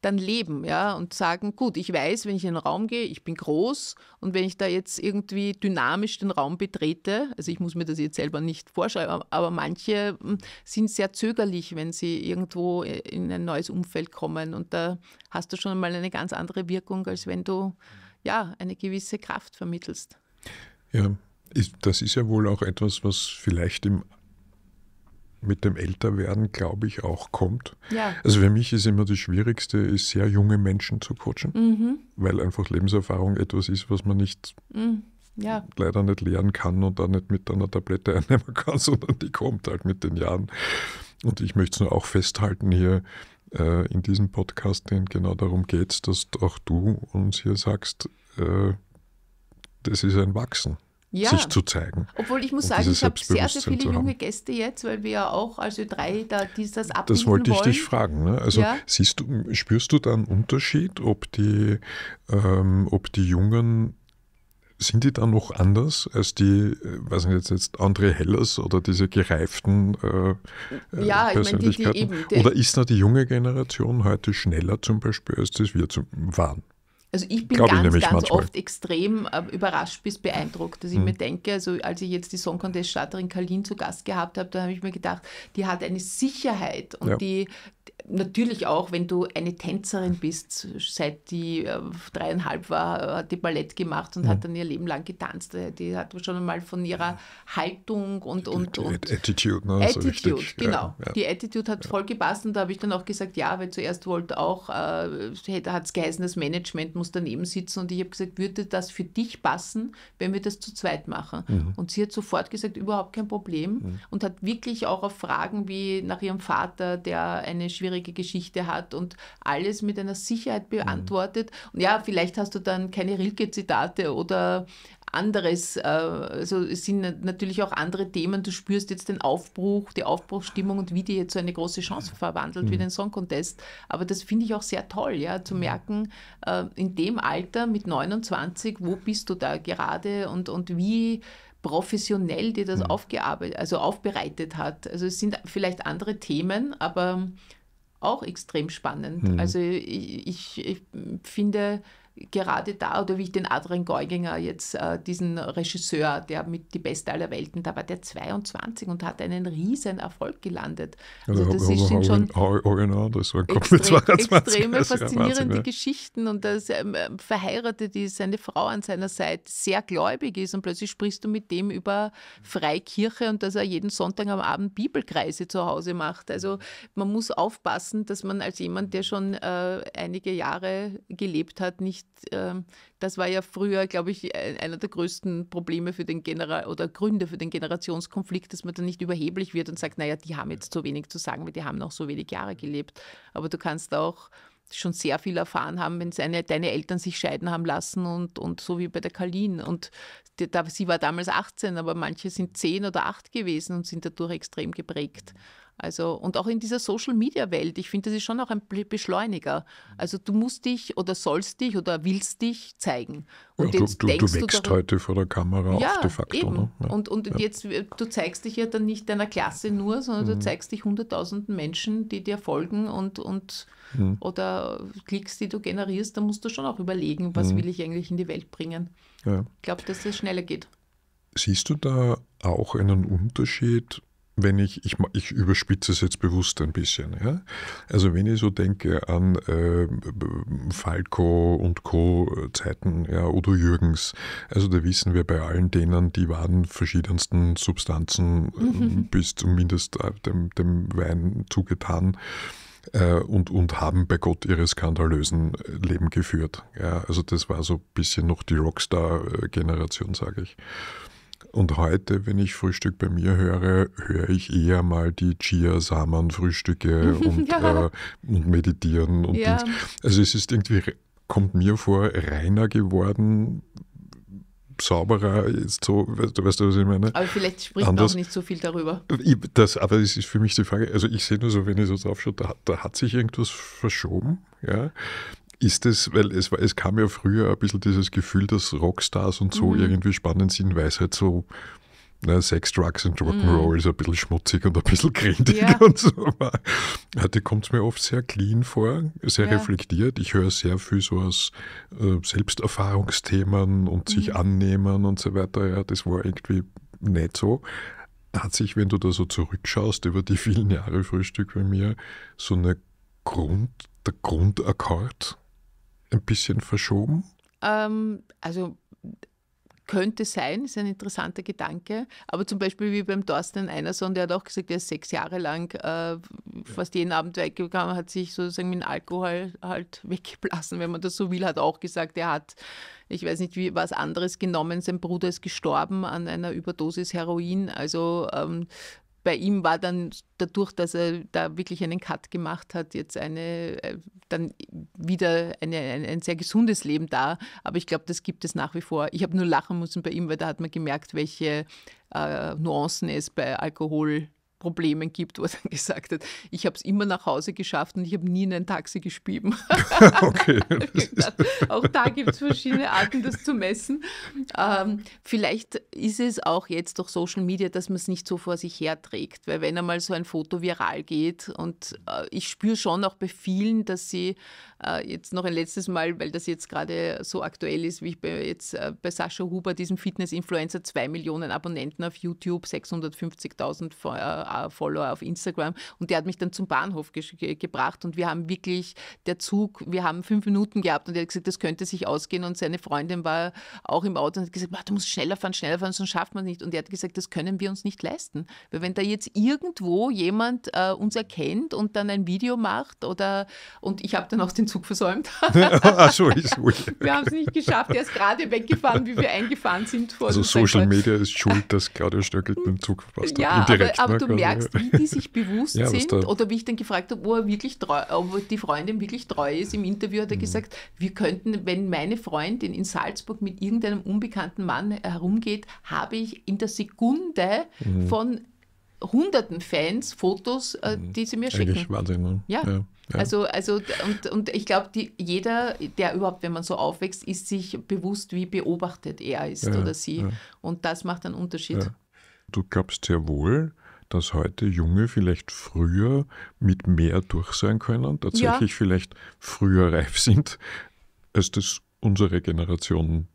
dann leben, ja, und sagen, gut, ich weiß, wenn ich in den Raum gehe, ich bin groß und wenn ich da jetzt irgendwie dynamisch den Raum betrete, also ich muss mir das jetzt selber nicht vorschreiben, aber manche hm, sind sehr zögerlich, wenn sie irgendwo äh, in ein neues Umfeld kommen und da hast du schon einmal eine ganz andere Wirkung, als wenn du ja eine gewisse Kraft vermittelst. Ja, das ist ja wohl auch etwas, was vielleicht im, mit dem Älterwerden, glaube ich, auch kommt. Ja. Also für mich ist immer das Schwierigste, ist sehr junge Menschen zu coachen, mhm. weil einfach Lebenserfahrung etwas ist, was man nicht mhm. ja. leider nicht lernen kann und dann nicht mit einer Tablette [LAUGHS] einnehmen kann, sondern die kommt halt mit den Jahren. Und ich möchte es nur auch festhalten hier äh, in diesem Podcast, denn genau darum geht es, dass auch du uns hier sagst, äh, das ist ein Wachsen ja. sich zu zeigen. Obwohl ich muss sagen, ich habe sehr, sehr viele junge Gäste jetzt, weil wir ja auch als drei, da dies, das abbilden Das wollte ich wollen. dich fragen. Ne? Also ja. siehst du, spürst du da einen Unterschied, ob die, ähm, ob die Jungen sind die dann noch anders als die, äh, weiß nicht jetzt, André Hellers oder diese gereiften äh, äh ja, Persönlichkeiten? Ich mein, die, die eben, die, oder ist da die junge Generation heute schneller zum Beispiel, als das wir zum, waren? Also ich bin Glaube ganz, ich ganz oft extrem äh, überrascht bis beeindruckt, dass ich hm. mir denke, also als ich jetzt die Song Contest Starterin Kalin zu Gast gehabt habe, da habe ich mir gedacht, die hat eine Sicherheit und ja. die, natürlich auch, wenn du eine Tänzerin bist, seit die äh, dreieinhalb war, äh, hat die Ballett gemacht und mhm. hat dann ihr Leben lang getanzt. Äh, die hat schon einmal von ihrer mhm. Haltung und. und, und Attitude, ne? Attitude, so genau. Ja, ja. Die Attitude hat ja. voll gepasst und da habe ich dann auch gesagt, ja, weil zuerst wollte auch, äh, hat es geheißen, das Management muss daneben sitzen und ich habe gesagt, würde das für dich passen, wenn wir das zu zweit machen? Mhm. Und sie hat sofort gesagt, überhaupt kein Problem mhm. und hat wirklich auch auf Fragen wie nach ihrem Vater, der eine schwierige langjährige Geschichte hat und alles mit einer Sicherheit mhm. beantwortet. Und ja, vielleicht hast du dann keine Rilke-Zitate oder anderes, äh, also es sind natürlich auch andere Themen. Du spürst jetzt den Aufbruch, die Aufbruchsstimmung und wie die jetzt so eine große Chance verwandelt mhm. wie den Song Contest. Aber das finde ich auch sehr toll, ja, zu mhm. merken, äh, in dem Alter mit 29, wo bist du da gerade und, und wie professionell dir das mhm. aufgearbeitet, also aufbereitet hat. Also es sind vielleicht andere Themen, aber auch extrem spannend. Mhm. Also ich, ich, ich finde, gerade da oder wie ich den Adrian Geuginger jetzt, äh, diesen Regisseur, der mit die Beste aller Welten, da war der 22 und hat einen riesen Erfolg gelandet. Also ja, das ist, sind schon original, das war extrem, 22, extreme faszinierende Geschichten und dass ähm, äh, verheiratet ist, seine Frau an seiner Seite, sehr gläubig ist und plötzlich sprichst du mit dem über Freikirche und dass er jeden Sonntag am Abend Bibelkreise zu Hause macht. Also man muss aufpassen, dass man als jemand, der schon äh, einige Jahre gelebt hat, nicht ähm, das war ja früher, glaube ich, einer der größten Probleme für den General oder Gründe für den Generationskonflikt, dass man dann nicht überheblich wird und sagt, naja, die haben jetzt so wenig zu sagen, weil die haben noch so wenig Jahre mhm. gelebt. Aber du kannst auch schon sehr viel erfahren haben, wenn seine, deine Eltern sich scheiden haben lassen und, und so wie bei der Kalin. Und die, da, sie war damals 18, aber manche sind 10 oder 8 gewesen und sind dadurch extrem geprägt. Mhm. Also, und auch in dieser Social Media Welt, ich finde, das ist schon auch ein Beschleuniger. Also, du musst dich oder sollst dich oder willst dich zeigen. Und ja, jetzt du, denkst du, wächst du heute vor der Kamera ja, auf de facto. Eben. Ne? Ja, und, und ja. jetzt, äh, du zeigst dich ja dann nicht deiner Klasse nur, sondern mhm. du zeigst dich hunderttausenden Menschen, die dir folgen und, und mhm. oder Klicks, die du generierst. Da musst du schon auch überlegen, was mhm. will ich eigentlich in die Welt bringen. Ich glaube, dass das schneller geht. Siehst du da auch einen Unterschied wenn ich, ich, ich überspitze es jetzt bewusst ein bisschen, ja? also wenn ich so denke an äh, Falco und Co. Zeiten, ja, Udo Jürgens, also da wissen wir bei allen denen, die waren verschiedensten Substanzen mhm. Äh, bis zumindest äh, dem, dem Wein zugetan äh, und, und haben bei Gott ihre skandalösen Leben geführt. Ja, also das war so ein bisschen noch die Rockstar-Generation, sage ich. Und heute, wenn ich Frühstück bei mir höre, höre ich eher mal die Chia-Samen-Frühstücke [LAUGHS] und, ja. äh, und, meditieren. Und ja. Also es ist irgendwie, kommt mir vor, reiner geworden, sauberer ist so, weißt du, weißt du, was ich meine? Aber vielleicht spricht Anders, auch nicht so viel darüber. Das, aber es ist für mich die Frage, also ich sehe nur so, wenn ich so drauf schaue, da, da hat sich irgendwas verschoben, ja. Ist es, weil es, es kam ja früher ein bisschen dieses Gefühl, dass Rockstars und so mhm. irgendwie spannend sind, weil es halt so ne, Sex, Drugs und Rock'n'Roll mhm. ist ein bisschen schmutzig und ein bisschen grindig ja. und so. Heute kommt es mir oft sehr clean vor, sehr ja. reflektiert. Ich höre sehr viel so aus äh, Selbsterfahrungsthemen und mhm. sich mhm. annehmen und so weiter. Ja, das war irgendwie nicht so hat sich, wenn du da so zurückschaust über die vielen Jahre Frühstück bei mir, so eine Grund, der Grundakkord ein bisschen verschoben? Ähm, also könnte sein, ist ein interessanter Gedanke. Aber zum Beispiel wie beim Thorsten Einerson, der hat auch gesagt, er ist sechs Jahre lang äh, fast jeden Abend weggegangen, hat sich sozusagen mit Alkohol halt [LAUGHS] weggeblasen, wenn man das so will, hat auch gesagt, er hat, ich weiß nicht, wie was anderes genommen, sein Bruder ist gestorben an einer Überdosis Heroin. Also ähm, bei ihm war dann dadurch, dass er da wirklich einen Cut gemacht hat, jetzt eine, äh, dann wieder eine, ein, ein sehr gesundes Leben da. Aber ich glaube, das gibt es nach wie vor. Ich habe nur lachen müssen bei ihm, weil da hat man gemerkt, welche äh, Nuancen es bei Alkohol Problemen gibt, wo er dann [LAUGHS] gesagt hat. Ich habe es immer nach Hause geschafft und ich habe nie in ein Taxi gespieben. [LAUGHS] okay. [LAUGHS] auch da gibt es verschiedene Arten, das zu messen. Ähm, vielleicht ist es auch jetzt durch Social Media, dass man es nicht so vor sich herträgt, weil wenn einmal so ein Foto viral geht und äh, ich spüre schon auch bei vielen, dass sie äh, jetzt noch ein letztes Mal, weil das jetzt gerade so aktuell ist, wie ich bei, jetzt äh, bei Sascha Huber, diesem Fitness-Influencer, zwei Millionen Abonnenten auf YouTube, 650.000 äh, äh, Follower auf Instagram. Und der hat mich dann zum Bahnhof ge gebracht und wir haben wirklich, der Zug, wir haben fünf Minuten gehabt und er hat gesagt, das könnte sich ausgehen. Und seine Freundin war auch im Auto und hat gesagt, du musst schneller fahren, schneller fahren, sonst schafft man es nicht. Und er hat gesagt, das können wir uns nicht leisten. Weil wenn da jetzt irgendwo jemand äh, uns erkennt und dann ein Video macht oder, und ich habe dann auch den Zug versäumt. Ach, sorry, sorry. Wir haben es nicht geschafft, er ist gerade weggefahren, wie wir eingefahren sind. Vor also Social Media ist schuld, dass Claudia Stöckel den Zug verpasst hat. Ja, Indirekt, aber, aber ne? du merkst, wie die sich bewusst [LAUGHS] ja, sind. Oder wie ich dann gefragt habe, ob, er wirklich treu, ob die Freundin wirklich treu ist. Im Interview hat er mhm. gesagt, wir könnten, wenn meine Freundin in Salzburg mit irgendeinem unbekannten Mann herumgeht, habe ich in der Sekunde mhm. von hunderten Fans Fotos, äh, mhm. die sie mir schicken. Eigentlich Wahnsinn, ne? ja. ja. Ja. Also, also und, und ich glaube, jeder, der überhaupt, wenn man so aufwächst, ist sich bewusst, wie beobachtet er ist ja, oder sie. Ja. Und das macht einen Unterschied. Du glaubst sehr wohl, dass heute Junge vielleicht früher mit mehr durch sein können, tatsächlich ja. vielleicht früher reif sind, als das unsere Generation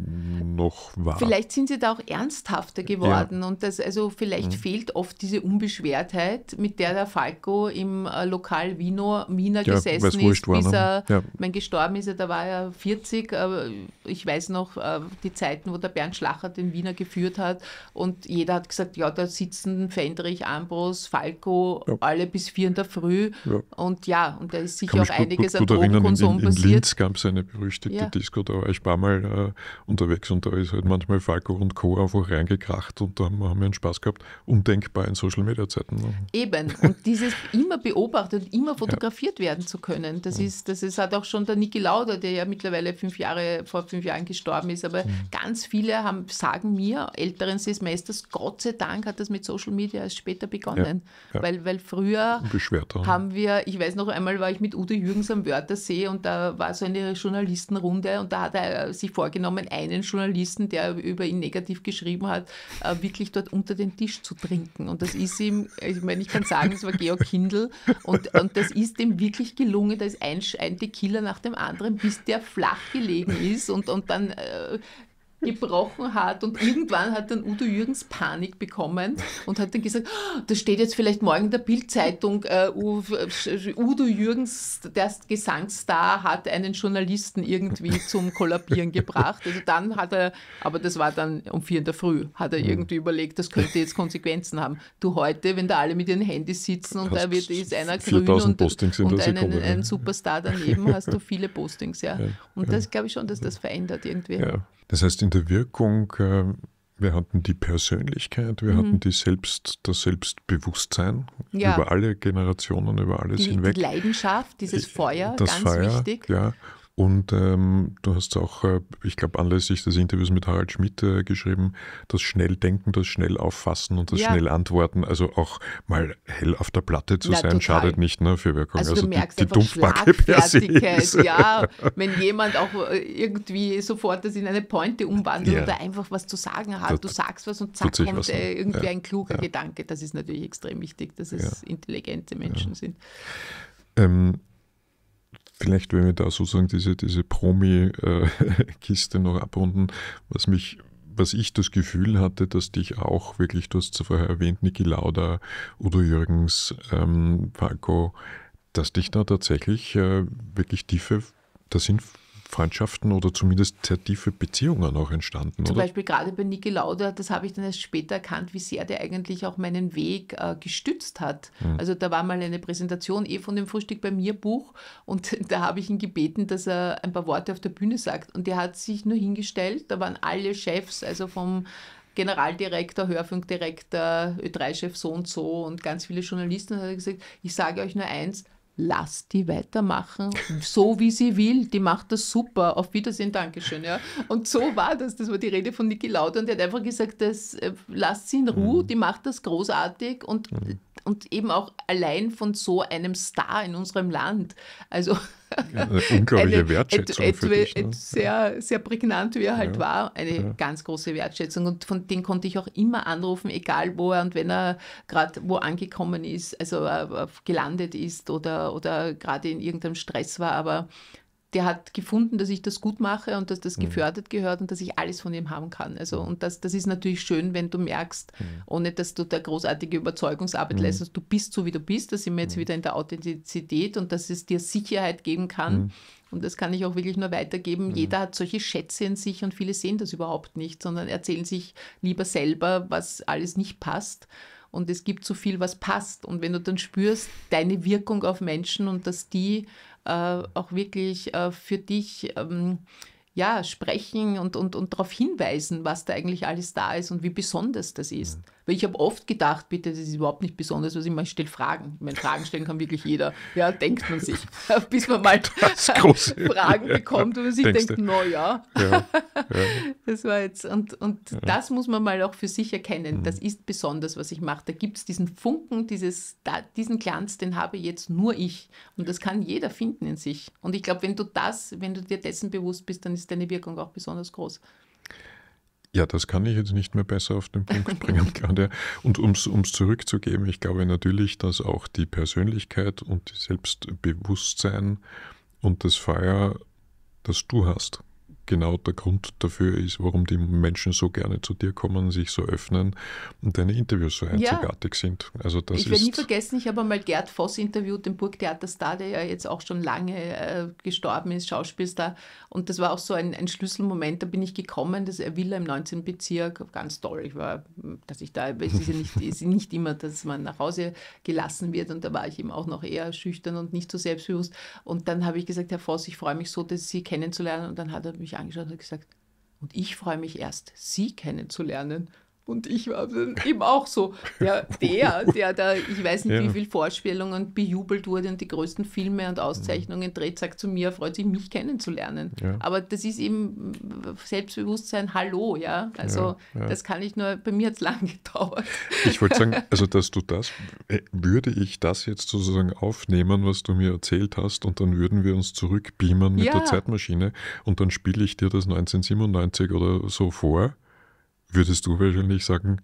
noch war. Vielleicht sind sie da auch ernsthafter geworden ja. und das, also vielleicht mhm. fehlt oft diese Unbeschwertheit, mit der der Falco im äh, Lokal Wiener, Wiener ja, gesessen ist, bis ne? er ja. mein, gestorben ist. Er, da war er 40, aber ich weiß noch äh, die Zeiten, wo der Bernd Schlacher den Wiener geführt hat und jeder hat gesagt, ja, da sitzen Fendrich, Ambros, Falco, alle bis vier in der Früh und ja, und da ist sicher Kann auch einiges gut, gut an Drogenkonsum passiert. In, in, Linz gab es eine berüchtigte Disco, da war ich ein paar Mal äh, unterwegs und da ist halt manchmal Falco und Co. einfach reingekracht und da haben wir einen Spaß gehabt. Undenkbar in Social Media Zeiten. Ne? Eben, und dieses immer beobachtet und immer fotografiert ja. werden zu können, das ja. ist, das ist, hat auch schon der Niki Lauder, der ja mittlerweile fünf Jahre, vor fünf Jahren gestorben ist, aber mhm. ganz viele haben, sagen mir, älteren Semesters, Gott sei Dank hat das mit Social Media erst später begonnen. Ja. Weil, weil früher haben wir, ich weiß noch einmal, war ich mit Udo Jürgens am Wörthersee und da war so eine Journalistenrunde und da hat er sich vorgenommen, einen Journalisten, der über ihn negativ geschrieben hat, äh, wirklich dort unter den Tisch zu trinken. Und das ist ihm, ich meine, ich kann sagen, es war Georg Kindl und, und das ist ihm wirklich gelungen. Da ist ein, ein Tequila nach dem anderen, bis der flach gelegen ist und, und dann äh, gebrochen hat. Und irgendwann hat dann Udo Jürgens Panik bekommen und hat dann gesagt, oh, das steht jetzt vielleicht morgen in der Bildzeitung, uh, Udo Jürgens, der Gesangsstar, hat einen Journalisten irgendwie zum Kollabieren gebracht. Also dann hat er, aber das war dann um vier in der Früh, hat er mhm. irgendwie überlegt, das könnte jetzt Konsequenzen haben. Du heute, wenn da alle mit ihren Handys sitzen und hast da wird, ist einer grün und, Postings und einen, einen Superstar daneben, hast du viele Postings, ja. [LAUGHS] ja und das glaube ich schon, dass das verändert irgendwie. Ja. Das heißt, in der Wirkung, ähm, wir hatten die Persönlichkeit, wir mhm. hatten die Selbst, das Selbstbewusstsein ja. über alle Generationen, über alles die, hinweg. Die Leidenschaft, dieses Feuer, das ganz Feuer, wichtig. Ja. Und ähm, du hast auch, äh, ich glaube, anlässlich des Interviews mit Harald Schmidt äh, geschrieben, das schnell denken, das schnell auffassen und das ja. schnell antworten. Also auch mal hell auf der Platte zu Na, sein, total. schadet nicht ne, für Wirkung. Also, also du die, merkst die, die Dumpfbacke ist. Ja, wenn jemand auch äh, irgendwie sofort das in eine Pointe umwandelt ja. oder einfach was zu sagen hat. Du sagst was und zack kommt äh, ne? irgendwie ja. ein kluger Gedanke. Das ist natürlich extrem wichtig, dass es intelligente Menschen sind. Ähm, Vielleicht, wenn wir da sozusagen diese, diese Promi-Kiste [LAUGHS] noch abrunden, was mich was ich das Gefühl hatte, dass dich auch wirklich, du hast es vorher erwähnt, Niki Lauda, Udo Jürgens, ähm, Falco, dass dich da tatsächlich äh, wirklich tiefe, da sind Freundschaften oder zumindest sehr tiefe Beziehungen auch entstanden. Zum oder? Beispiel gerade bei Niki Lauda, das habe ich dann erst später erkannt, wie sehr der eigentlich auch meinen Weg äh, gestützt hat. Mhm. Also da war mal eine Präsentation eh von dem Frühstück bei mir Buch und [LAUGHS] da habe ich ihn gebeten, dass er ein paar Worte auf der Bühne sagt. Und der hat sich nur hingestellt, da waren alle Chefs, also vom Generaldirektor, Hörfunkdirektor, Ö3-Chef so und so und ganz viele Journalisten und hat gesagt, ich sage euch nur eins, lass die weitermachen, so wie sie will, die macht das super, auf Wiedersehen, Dankeschön. Ja. Und so war das, das war die Rede von Niki Lauda und die hat einfach gesagt, das, äh, lasst sie in Ruhe, mhm. die macht das großartig und, mhm. und eben auch allein von so einem Star in unserem Land. Also unglaubliche eine, Wertschätzung. Et, et, für dich, ne? sehr, sehr prägnant, wie er halt ja, war. Eine ja. ganz große Wertschätzung. Und von dem konnte ich auch immer anrufen, egal wo er und wenn er gerade wo angekommen ist, also äh, gelandet ist oder, oder gerade in irgendeinem Stress war. Aber der hat gefunden, dass ich das gut mache und dass das mhm. gefördert gehört und dass ich alles von ihm haben kann. Also, mhm. und das, das ist natürlich schön, wenn du merkst, mhm. ohne dass du da großartige Überzeugungsarbeit mhm. leistest, du bist so wie du bist, da sind wir jetzt mhm. wieder in der Authentizität und dass es dir Sicherheit geben kann. Mhm. Und das kann ich auch wirklich nur weitergeben. Mhm. Jeder hat solche Schätze in sich und viele sehen das überhaupt nicht, sondern erzählen sich lieber selber, was alles nicht passt. Und es gibt so viel, was passt. Und wenn du dann spürst, deine Wirkung auf Menschen und dass die äh, auch wirklich äh, für dich ähm, ja, sprechen und, und, und darauf hinweisen, was da eigentlich alles da ist und wie besonders das ist. Ja. Weil ich habe oft gedacht, bitte, das ist überhaupt nicht besonders, was ich meine, ich stelle Fragen. Ich meine, Fragen stellen kann wirklich jeder. Ja, denkt man sich. [LAUGHS] Bis man mal [LAUGHS] [LAUGHS] Fragen ja. bekommt und sich denkt, na ja. ja. Das war jetzt, und, und das muss man mal auch für sich erkennen. Mhm. Das ist besonders, was ich mache. Da gibt es diesen Funken, dieses, da, diesen Glanz, den habe jetzt nur ich. Und das kann jeder finden in sich. Und ich glaube, wenn du das, wenn du dir dessen bewusst bist, dann ist ist deine Wirkung auch besonders groß. Ja, das kann ich jetzt nicht mehr besser auf den Punkt [LAUGHS] bringen, gerade. Und um es zurückzugeben, ich glaube natürlich, dass auch die Persönlichkeit und das Selbstbewusstsein und das Feuer, das du hast, genau der Grund dafür ist, warum die Menschen so gerne zu dir kommen, sich so öffnen und deine Interviews so einzigartig ja. sind. Also das ich werde nie vergessen, ich habe einmal Gerd Voss interviewt, den Burgtheaterstar, der ja jetzt auch schon lange äh, gestorben ist, Schauspielstar. Und das war auch so ein, ein Schlüsselmoment, da bin ich gekommen, das Villa im 19. Bezirk, ganz toll. Ich war, dass ich da, es ist ja nicht, ist nicht immer, dass man nach Hause gelassen wird und da war ich eben auch noch eher schüchtern und nicht so selbstbewusst. Und dann habe ich gesagt, Herr Voss, ich freue mich so, dass Sie kennenzulernen und dann hat er mich mich angeschaut und hat gesagt, und ich freue mich erst, Sie kennenzulernen. Und ich war eben auch so. Der, der, der da, ich weiß nicht, ja. wie viele Vorstellungen bejubelt wurde und die größten Filme und Auszeichnungen dreht, sagt zu mir, er freut sich, mich kennenzulernen. Ja. Aber das ist eben Selbstbewusstsein, hallo, ja. Also ja, das kann ich nur, bei mir hat es lang gedauert. Ich wollte sagen, [LAUGHS] also dass du das, äh, würde ich das jetzt sozusagen aufnehmen, was du mir erzählt hast, und dann würden wir uns zurückbeamen mit der Zeitmaschine und dann spiele ich dir das 1997 oder so vor würdest du wahrscheinlich sagen,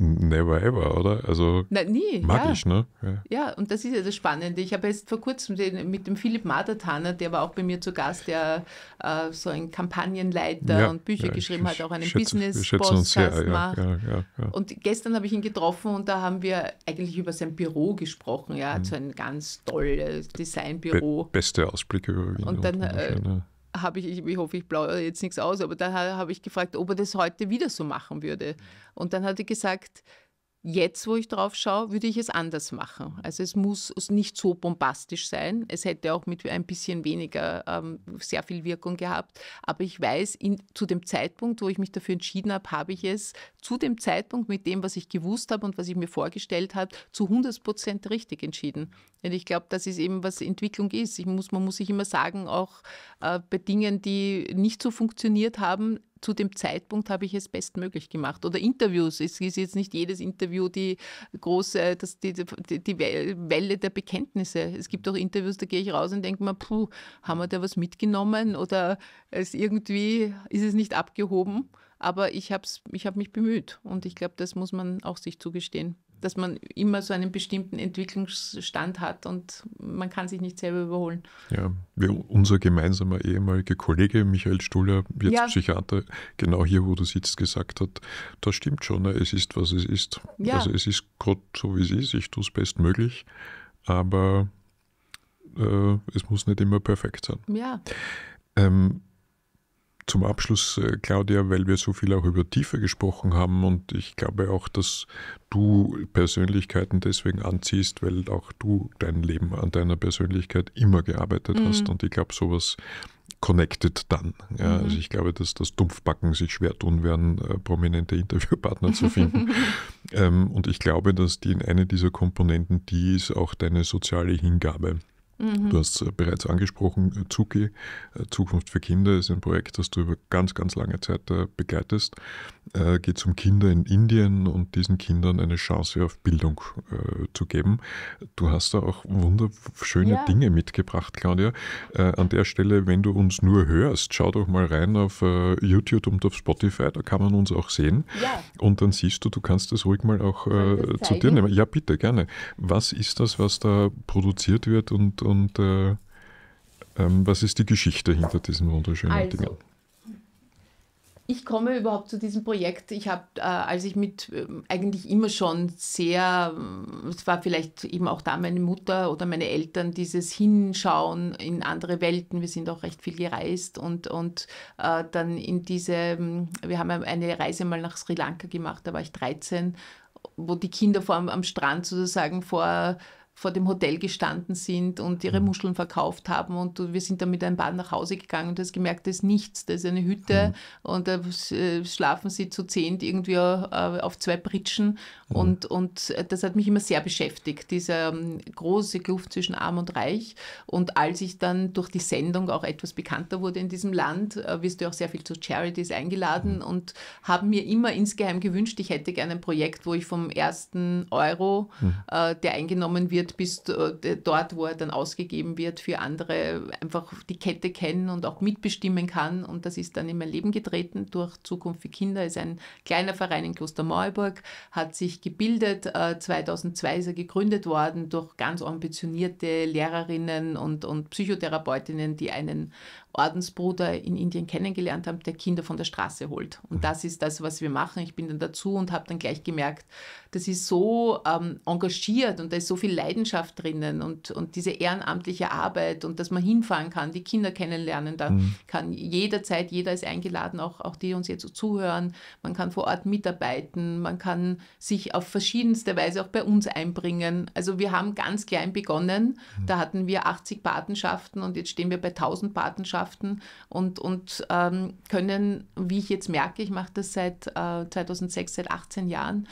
never ever, oder? Also Na, nie, magisch, ja. ne? Ja. ja. und das ist ja das Spannende. Ich habe jetzt vor kurzem den, mit dem Philipp Madertaner, der war auch bei mir zu Gast, der äh, so ein Kampagnenleiter ja, und Bücher geschrieben ich, hat, auch einen schätze, business podcast macht. Und gestern habe ich ihn getroffen und da haben wir eigentlich über sein Büro gesprochen. Ja, mhm. so ein ganz tolles Designbüro. Be beste Ausblicke über Wien. Und dann, und dann äh, habe ich, ich, ich hoffe, ich blaue jetzt nichts aus, aber da habe ich gefragt, ob er das heute wieder so machen würde. Und dann hat er gesagt, Jetzt, wo ich drauf schaue, würde ich es anders machen. Mhm. Also es muss nicht so bombastisch sein. Es hätte auch mit ein bisschen weniger ähm, sehr viel Wirkung gehabt. Aber ich weiß, in, zu dem Zeitpunkt, wo ich mich dafür entschieden habe, habe ich es zu dem Zeitpunkt mit dem, was ich gewusst habe und was ich mir vorgestellt habe, zu 100 Prozent richtig entschieden. Denn ich glaube, das ist eben, was Entwicklung ist. Ich muss, man muss sich immer sagen, auch äh, bei Dingen, die nicht so funktioniert haben, zu dem Zeitpunkt habe ich es bestmöglich gemacht. Oder Interviews. Es ist jetzt nicht jedes Interview die große, das, die, die, die Welle der Bekenntnisse. Es gibt auch Interviews, da gehe ich raus und denke mir, puh, haben wir da was mitgenommen oder es irgendwie ist es nicht abgehoben. Aber ich habe ich hab mich bemüht und ich glaube, das muss man auch sich zugestehen dass man immer so einen bestimmten Entwicklungsstand hat und man kann sich nicht selber überholen. Ja, wie unser gemeinsamer ehemaliger Kollege Michael Stuller, jetzt ja. Psychiater, genau hier, wo du sitzt, gesagt hat, das stimmt schon, ne, es ist, was es ist. Ja. Also es ist Gott so, wie es ist, ich tue es bestmöglich, aber äh, es muss nicht immer perfekt sein. Ja. Ähm, zum Abschluss, äh, Claudia, weil wir so viel auch über Tiefe gesprochen haben und ich glaube auch, dass du Persönlichkeiten deswegen anziehst, weil auch du dein Leben an deiner Persönlichkeit immer gearbeitet mhm. hast und ich glaube, sowas connected dann. Ja, mhm. Also ich glaube, dass das Dumpfbacken sich schwer tun werden, äh, prominente Interviewpartner zu finden. [LAUGHS] ähm, und ich glaube, dass die eine dieser Komponenten, die ist auch deine soziale Hingabe. Mhm. Du hast es äh, bereits angesprochen, äh, Zuki, äh, Zukunft für Kinder ist ein Projekt, das du über ganz, ganz lange Zeit begleitest äh, geht es um Kinder in Indien und diesen Kindern eine Chance auf Bildung äh, zu geben. Du hast da auch wunderschöne ja. Dinge mitgebracht, Claudia. Äh, an der Stelle, wenn du uns nur hörst, schau doch mal rein auf äh, YouTube und auf Spotify, da kann man uns auch sehen. Ja. Und dann siehst du, du kannst das ruhig mal auch äh, zu dir nehmen. Ja, bitte, gerne. Was ist das, was da produziert wird und, und äh, ähm, was ist die Geschichte hinter diesen wunderschönen also, Dingen? ich komme überhaupt zu diesem Projekt. Ich habe, äh, als ich mit äh, eigentlich immer schon sehr, ähm, es war vielleicht eben auch da meine Mutter oder meine Eltern, dieses Hinschauen in andere Welten. Wir sind auch recht viel gereist und, und äh, dann in diese, ähm, wir haben eine Reise mal nach Sri Lanka gemacht, da war ich 13, wo die Kinder vor, am, Strand sozusagen vor vor dem Hotel gestanden sind und ihre mhm. Muscheln verkauft haben. Und wir sind dann mit einem Bad nach Hause gegangen und du hast gemerkt, das ist nichts. Das ist eine Hütte mhm. und da äh, schlafen sie zu zehnt irgendwie äh, auf zwei Pritschen. Mhm. Und, und das hat mich immer sehr beschäftigt, diese ähm, große Kluft zwischen Arm und Reich. Und als ich dann durch die Sendung auch etwas bekannter wurde in diesem Land, äh, wirst du auch sehr viel zu Charities eingeladen mhm. und habe mir immer insgeheim gewünscht, ich hätte gerne ein Projekt, wo ich vom ersten Euro, mhm. äh, der eingenommen wird, wartet, bis äh, dort, wo er dann ausgegeben wird, für andere einfach die Kette kennen und auch mitbestimmen kann. Und das ist dann in mein Leben getreten durch Zukunft für Kinder. Ist ein kleiner Verein in Kloster Mauerburg, hat sich gebildet. 2002 äh, ist er gegründet worden durch ganz ambitionierte Lehrerinnen und, und Psychotherapeutinnen, die einen Ordensbruder in Indien kennengelernt habe, der Kinder von der Straße holt. Und mhm. das ist das, was wir machen. Ich bin dann dazu und habe dann gleich gemerkt, das ist so ähm, engagiert und da ist so viel Leidenschaft drinnen und, und diese ehrenamtliche Arbeit und dass man hinfahren kann, die Kinder kennenlernen, da mhm. kann jederzeit, jeder ist eingeladen, auch, auch die uns jetzt so zuhören. Man kann vor Ort mitarbeiten, man kann sich auf verschiedenste Weise auch bei uns einbringen. Also wir haben ganz klein begonnen, mhm. da hatten wir 80 Patenschaften und jetzt stehen wir bei 1000 Patenschaften Freundschaften und, und ähm, können, wie ich jetzt merke, ich mache das seit äh, 2006, seit 18 Jahren,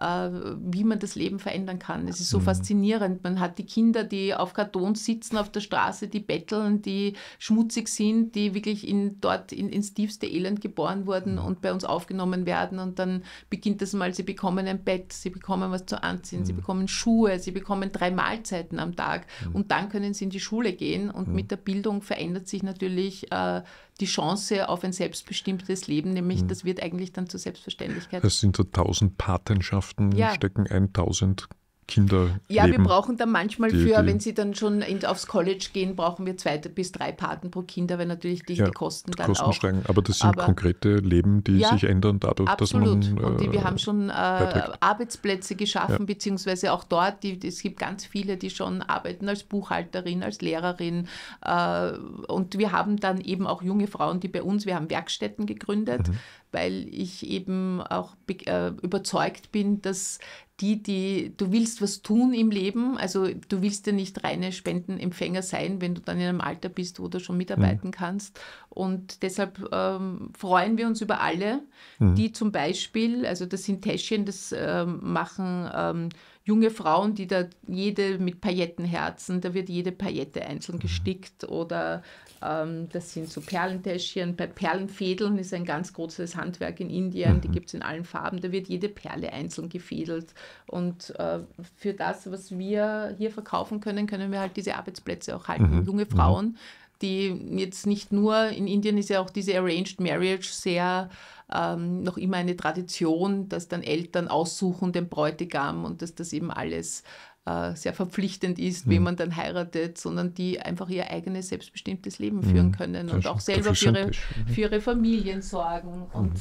äh, wie man das Leben verändern kann. Es ist so mhm. faszinierend. Man hat die Kinder, die auf Kartons sitzen auf der Straße, die betteln, die schmutzig sind, die wirklich in, dort in, ins tiefste Elend geboren wurden mhm. und bei uns aufgenommen werden. Und dann beginnt das mal, sie bekommen ein Bett, sie bekommen was zu anziehen, mhm. sie bekommen Schuhe, sie bekommen drei Mahlzeiten am Tag. Mhm. Und dann können sie in die Schule gehen. Und mhm. mit der Bildung verändert sich natürlich äh, die Chance auf ein selbstbestimmtes Leben, nämlich mhm. das wird eigentlich dann zur Selbstverständlichkeit. Es sind so tausend Patenschaften, ja. stecken 1000 Kinder. Ja, leben, wir brauchen dann manchmal die, für, die, wenn sie dann schon in, aufs College gehen, brauchen wir zwei bis drei Paten pro Kinder, weil natürlich die, ja, die Kosten dann Kosten auch. Steigen. Aber das sind aber, konkrete Leben, die ja, sich ändern dadurch, absolut. dass man. Äh, Und die, äh, wir haben schon äh, Arbeitsplätze geschaffen, ja. beziehungsweise auch dort, die, es gibt ganz viele, die schon arbeiten als Buchhalterin, als Lehrerin. Äh, und wir haben dann eben auch junge Frauen, die bei uns, wir haben Werkstätten gegründet. Mhm weil ich eben auch äh, überzeugt bin, dass die, die, du willst was tun im Leben, also du willst ja nicht reine Spendenempfänger sein, wenn du dann in einem Alter bist, wo du schon mitarbeiten mhm. kannst. Und deshalb ähm, freuen wir uns über alle, mhm. die zum Beispiel, also das sind Täschchen, das ähm, machen ähm, junge Frauen, die da jede mit Paillettenherzen, da wird jede Paillette einzeln mhm. gestickt oder ähm, das sind so Perlentäschchen. Bei Perlenfädeln ist ein ganz großes Handwerk in Indien. Mhm. Die gibt es in allen Farben. Da wird jede Perle einzeln gefädelt. Und äh, für das, was wir hier verkaufen können, können wir halt diese Arbeitsplätze auch halten. Mhm. Junge mhm. Frauen, die jetzt nicht nur, in Indien ist ja auch diese Arranged Marriage sehr ähm, noch immer eine Tradition, dass dann Eltern aussuchen den Bräutigam und dass das eben alles äh, sehr verpflichtend ist, mhm. wen man dann heiratet, sondern die einfach ihr eigenes selbstbestimmtes Leben führen mhm. können und auch selber für ihre, für ihre Familien sorgen. Mhm. Und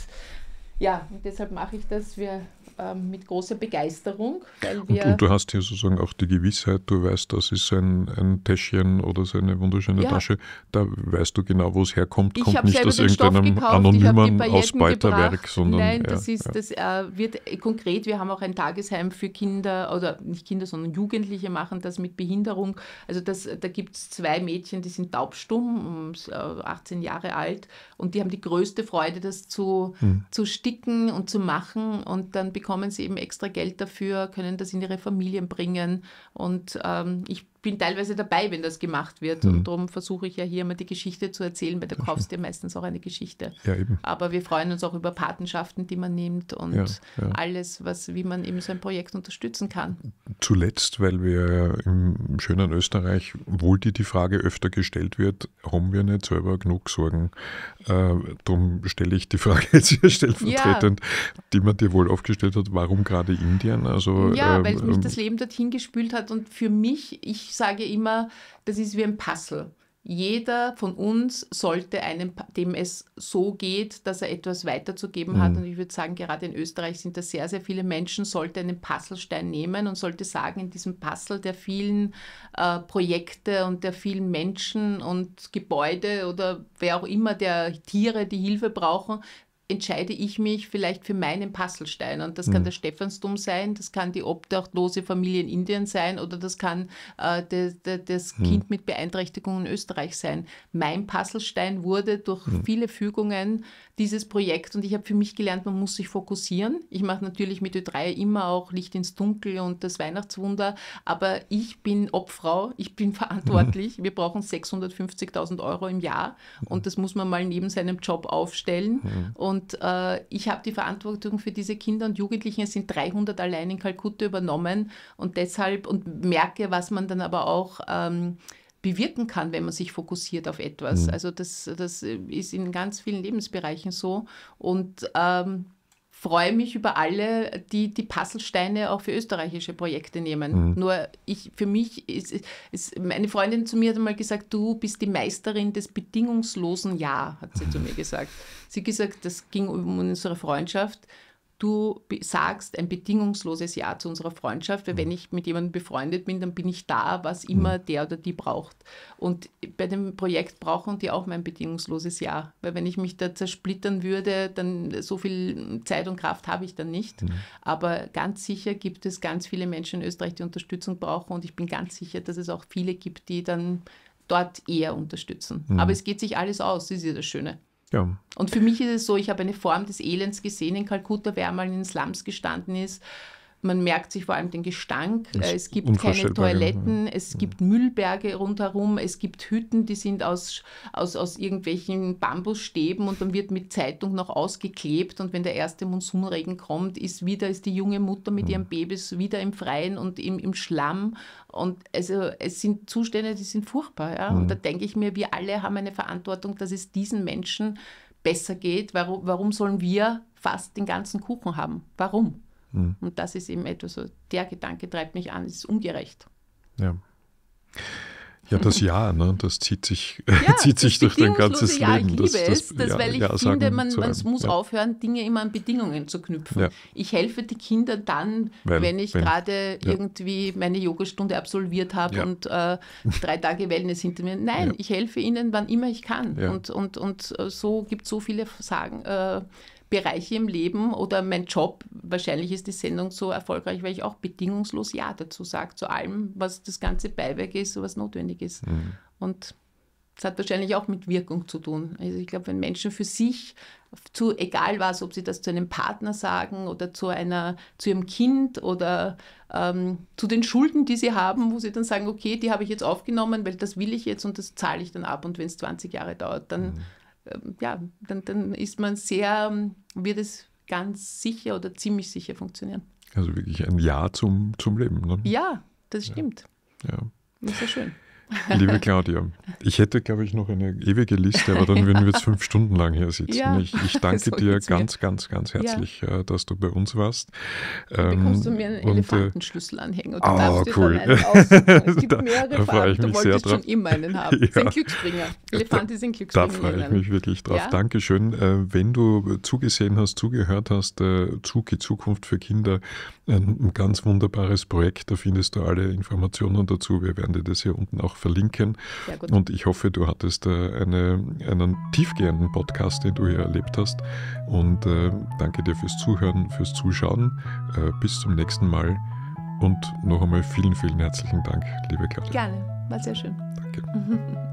ja, deshalb mache ich das. Wir ähm, mit großer Begeisterung. Weil wir und, und, du hast hier sozusagen auch die Gewissheit, du weißt, das ist ein, ein Täschchen oder so eine wunderschöne ja. Tasche, da weißt du genau, wo es herkommt, ich kommt nicht aus irgendeinem anonymen Ausbeuterwerk, sondern. Nein, das, ja, ist, das äh, wird äh, konkret, wir haben auch ein Tagesheim für Kinder, oder nicht Kinder, sondern Jugendliche machen das mit Behinderung. Also das, äh, da gibt es zwei Mädchen, die sind taubstumm, 18 äh, Jahre alt, und die haben die größte Freude, das zu, hm. zu sticken und zu machen. Und dann bekommen bekommen sie eben extra Geld dafür, können das in ihre Familien bringen. Und ähm, ich bin teilweise dabei, wenn das gemacht wird. Mhm. Und darum versuche ich ja hier immer die Geschichte zu erzählen, weil du kaufst dir meistens auch eine Geschichte. Ja, eben. Aber wir freuen uns auch über Patenschaften, die man nimmt und ja, ja. alles, was, wie man eben so ein Projekt unterstützen kann. Zuletzt, weil wir im schönen Österreich wohl dir die Frage öfter gestellt wird, haben wir nicht selber genug Sorgen? Äh, darum stelle ich die Frage [LAUGHS] jetzt hier stellvertretend, ja. die man dir wohl aufgestellt hat, warum gerade Indien? Also, ja, weil ähm, mich ähm, das Leben dorthin gespült hat und für mich, ich ich sage immer, das ist wie ein Puzzle. Jeder von uns sollte einem, dem es so geht, dass er etwas weiterzugeben mhm. hat. Und ich würde sagen, gerade in Österreich sind da sehr, sehr viele Menschen, sollte einen Puzzlestein nehmen und sollte sagen, in diesem Puzzle der vielen äh, Projekte und der vielen Menschen und Gebäude oder wer auch immer, der Tiere, die Hilfe brauchen, entscheide ich mich vielleicht für meinen Puzzlestein. Und das mhm. kann mhm. der Stephansdom sein, das kann die obdachlose Familie in Indien sein oder das kann äh, de, de, das mhm. Kind mit Beeinträchtigung in Österreich sein. Mein Puzzlestein wurde durch mhm. viele Fügungen dieses Projekt und ich habe für mich gelernt, man muss sich fokussieren. Ich mache natürlich mit Ö3 immer auch Licht ins Dunkel und das Weihnachtswunder, aber ich bin Obfrau, ich bin [LAUGHS] verantwortlich. Wir brauchen 650.000 Euro im Jahr und das muss man mal neben seinem Job aufstellen. Mhm. Und äh, ich habe die Verantwortung für diese Kinder und Jugendlichen. Es sind 300 allein in Kalkutta übernommen und deshalb und merke, was man dann aber auch ähm, bewirken kann, wenn man sich fokussiert auf etwas. Mhm. Also das, das ist in ganz vielen Lebensbereichen so. Und ähm, freue mich über alle, die die Puzzlesteine auch für österreichische Projekte nehmen. Mhm. Nur ich, für mich ist, ist, meine Freundin zu mir hat einmal gesagt, du bist die Meisterin des bedingungslosen Ja, hat sie zu mir gesagt. Sie hat gesagt, das ging um unsere Freundschaft du sagst ein bedingungsloses Ja zu unserer Freundschaft, weil mhm. wenn ich mit jemandem befreundet bin, dann bin ich da, was immer mhm. der oder die braucht. Und bei dem Projekt brauchen die auch mein bedingungsloses Ja, weil wenn ich mich da zersplittern würde, dann so viel Zeit und Kraft habe ich dann nicht. Mhm. Aber ganz sicher gibt es ganz viele Menschen in Österreich, die Unterstützung brauchen und ich bin ganz sicher, dass es auch viele gibt, die dann dort eher unterstützen. Mhm. Aber es geht sich alles aus, das ist ja das Schöne. Ja. Und für mich ist es so, ich habe eine Form des Elends gesehen in Kalkutta, wer mal in den Slums gestanden ist, man merkt sich vor allem den Gestank. Äh, es gibt keine Toiletten, ja. Mhm. es mhm. gibt Müllberge rundherum, es gibt Hütten, die sind aus, aus, aus irgendwelchen Bambusstäben und dann wird mit Zeitung noch ausgeklebt. Und wenn der erste Monsunregen kommt, ist wieder ist die junge Mutter mit mhm. ihren Babys wieder im Freien und im, im Schlamm. Und also es sind Zustände, die sind furchtbar. Ja? Und da denke ich mir, wir alle haben eine Verantwortung, dass es diesen Menschen besser geht. Warum, warum sollen wir fast den ganzen Kuchen haben? Warum? Mhm. Und das ist eben etwas, so, der Gedanke treibt mich an, es ist ungerecht. Ja. Ja, das [LAUGHS] Ja, ne? das zieht sich, [LAUGHS] ja, zieht sich durch dein ganzes Jahr, Leben. Ich liebe das, das, das, weil ich ja, finde, man, man einem, muss aufhören, Dinge immer an Bedingungen zu knüpfen. Ich helfe die Kinder dann, weil, wenn ich gerade irgendwie meine Yogastunde absolviert habe und äh, drei Tage Wellness hinter mir. Nein, ich helfe ihnen, wann immer ich kann. Und, und, und äh, so gibt es so viele Sagen. Äh, Bereiche im Leben oder mein Job. Wahrscheinlich ist die Sendung so erfolgreich, weil ich auch bedingungslos Ja dazu sage, zu allem, was das ganze Beiwerk ist, was notwendig ist. Mhm. Und das hat wahrscheinlich auch mit Wirkung zu tun. Also ich glaube, wenn Menschen für sich zu egal was, ob sie das zu einem Partner sagen oder zu einer, zu ihrem Kind oder ähm, zu den Schulden, die sie haben, wo sie dann sagen, okay, die habe ich jetzt aufgenommen, weil das will ich jetzt und das zahle ich dann ab. Und wenn es 20 Jahre dauert, dann mhm. Ähm, ja, dann, dann ist man sehr, ähm, wird es ganz sicher oder ziemlich sicher funktionieren. Also wirklich ein Ja zum, zum Leben. Ne? Ja, das stimmt. Ja. ja. Das ist ja schön. Liebe Claudia, ich hätte, glaube ich, noch eine ewige Liste, aber dann würden wir jetzt fünf Stunden lang hier sitzen. Ja, ich, ich, danke so dir ganz, ganz, ganz herzlich, ja. Äh, dass du bei uns warst. Ähm, bekommst du mir einen und, äh, Elefantenschlüssel anhängen und du oh, darfst cool. dir einen Es gibt [LAUGHS] da, mehrere da freue ich mich du wolltest sehr schon immer einen haben. [LAUGHS] Ja. Das ist ein Glücksbringer. Elefant da, ist ein Glücksbringer. Da freue ich mich wirklich drauf. Ja? Dankeschön. Äh, wenn du zugesehen hast, zugehört hast, äh, Zug Zukunft für Kinder, ein ganz wunderbares Projekt. Da findest du alle Informationen dazu. Wir werden dir das hier unten auch verlinken. Und ich hoffe, du hattest äh, eine, einen tiefgehenden Podcast, den du hier erlebt hast. Und äh, danke dir fürs Zuhören, fürs Zuschauen. Äh, bis zum nächsten Mal. Und noch einmal vielen, vielen herzlichen Dank, liebe Claudia. Gerne, war sehr schön. Danke. [LAUGHS]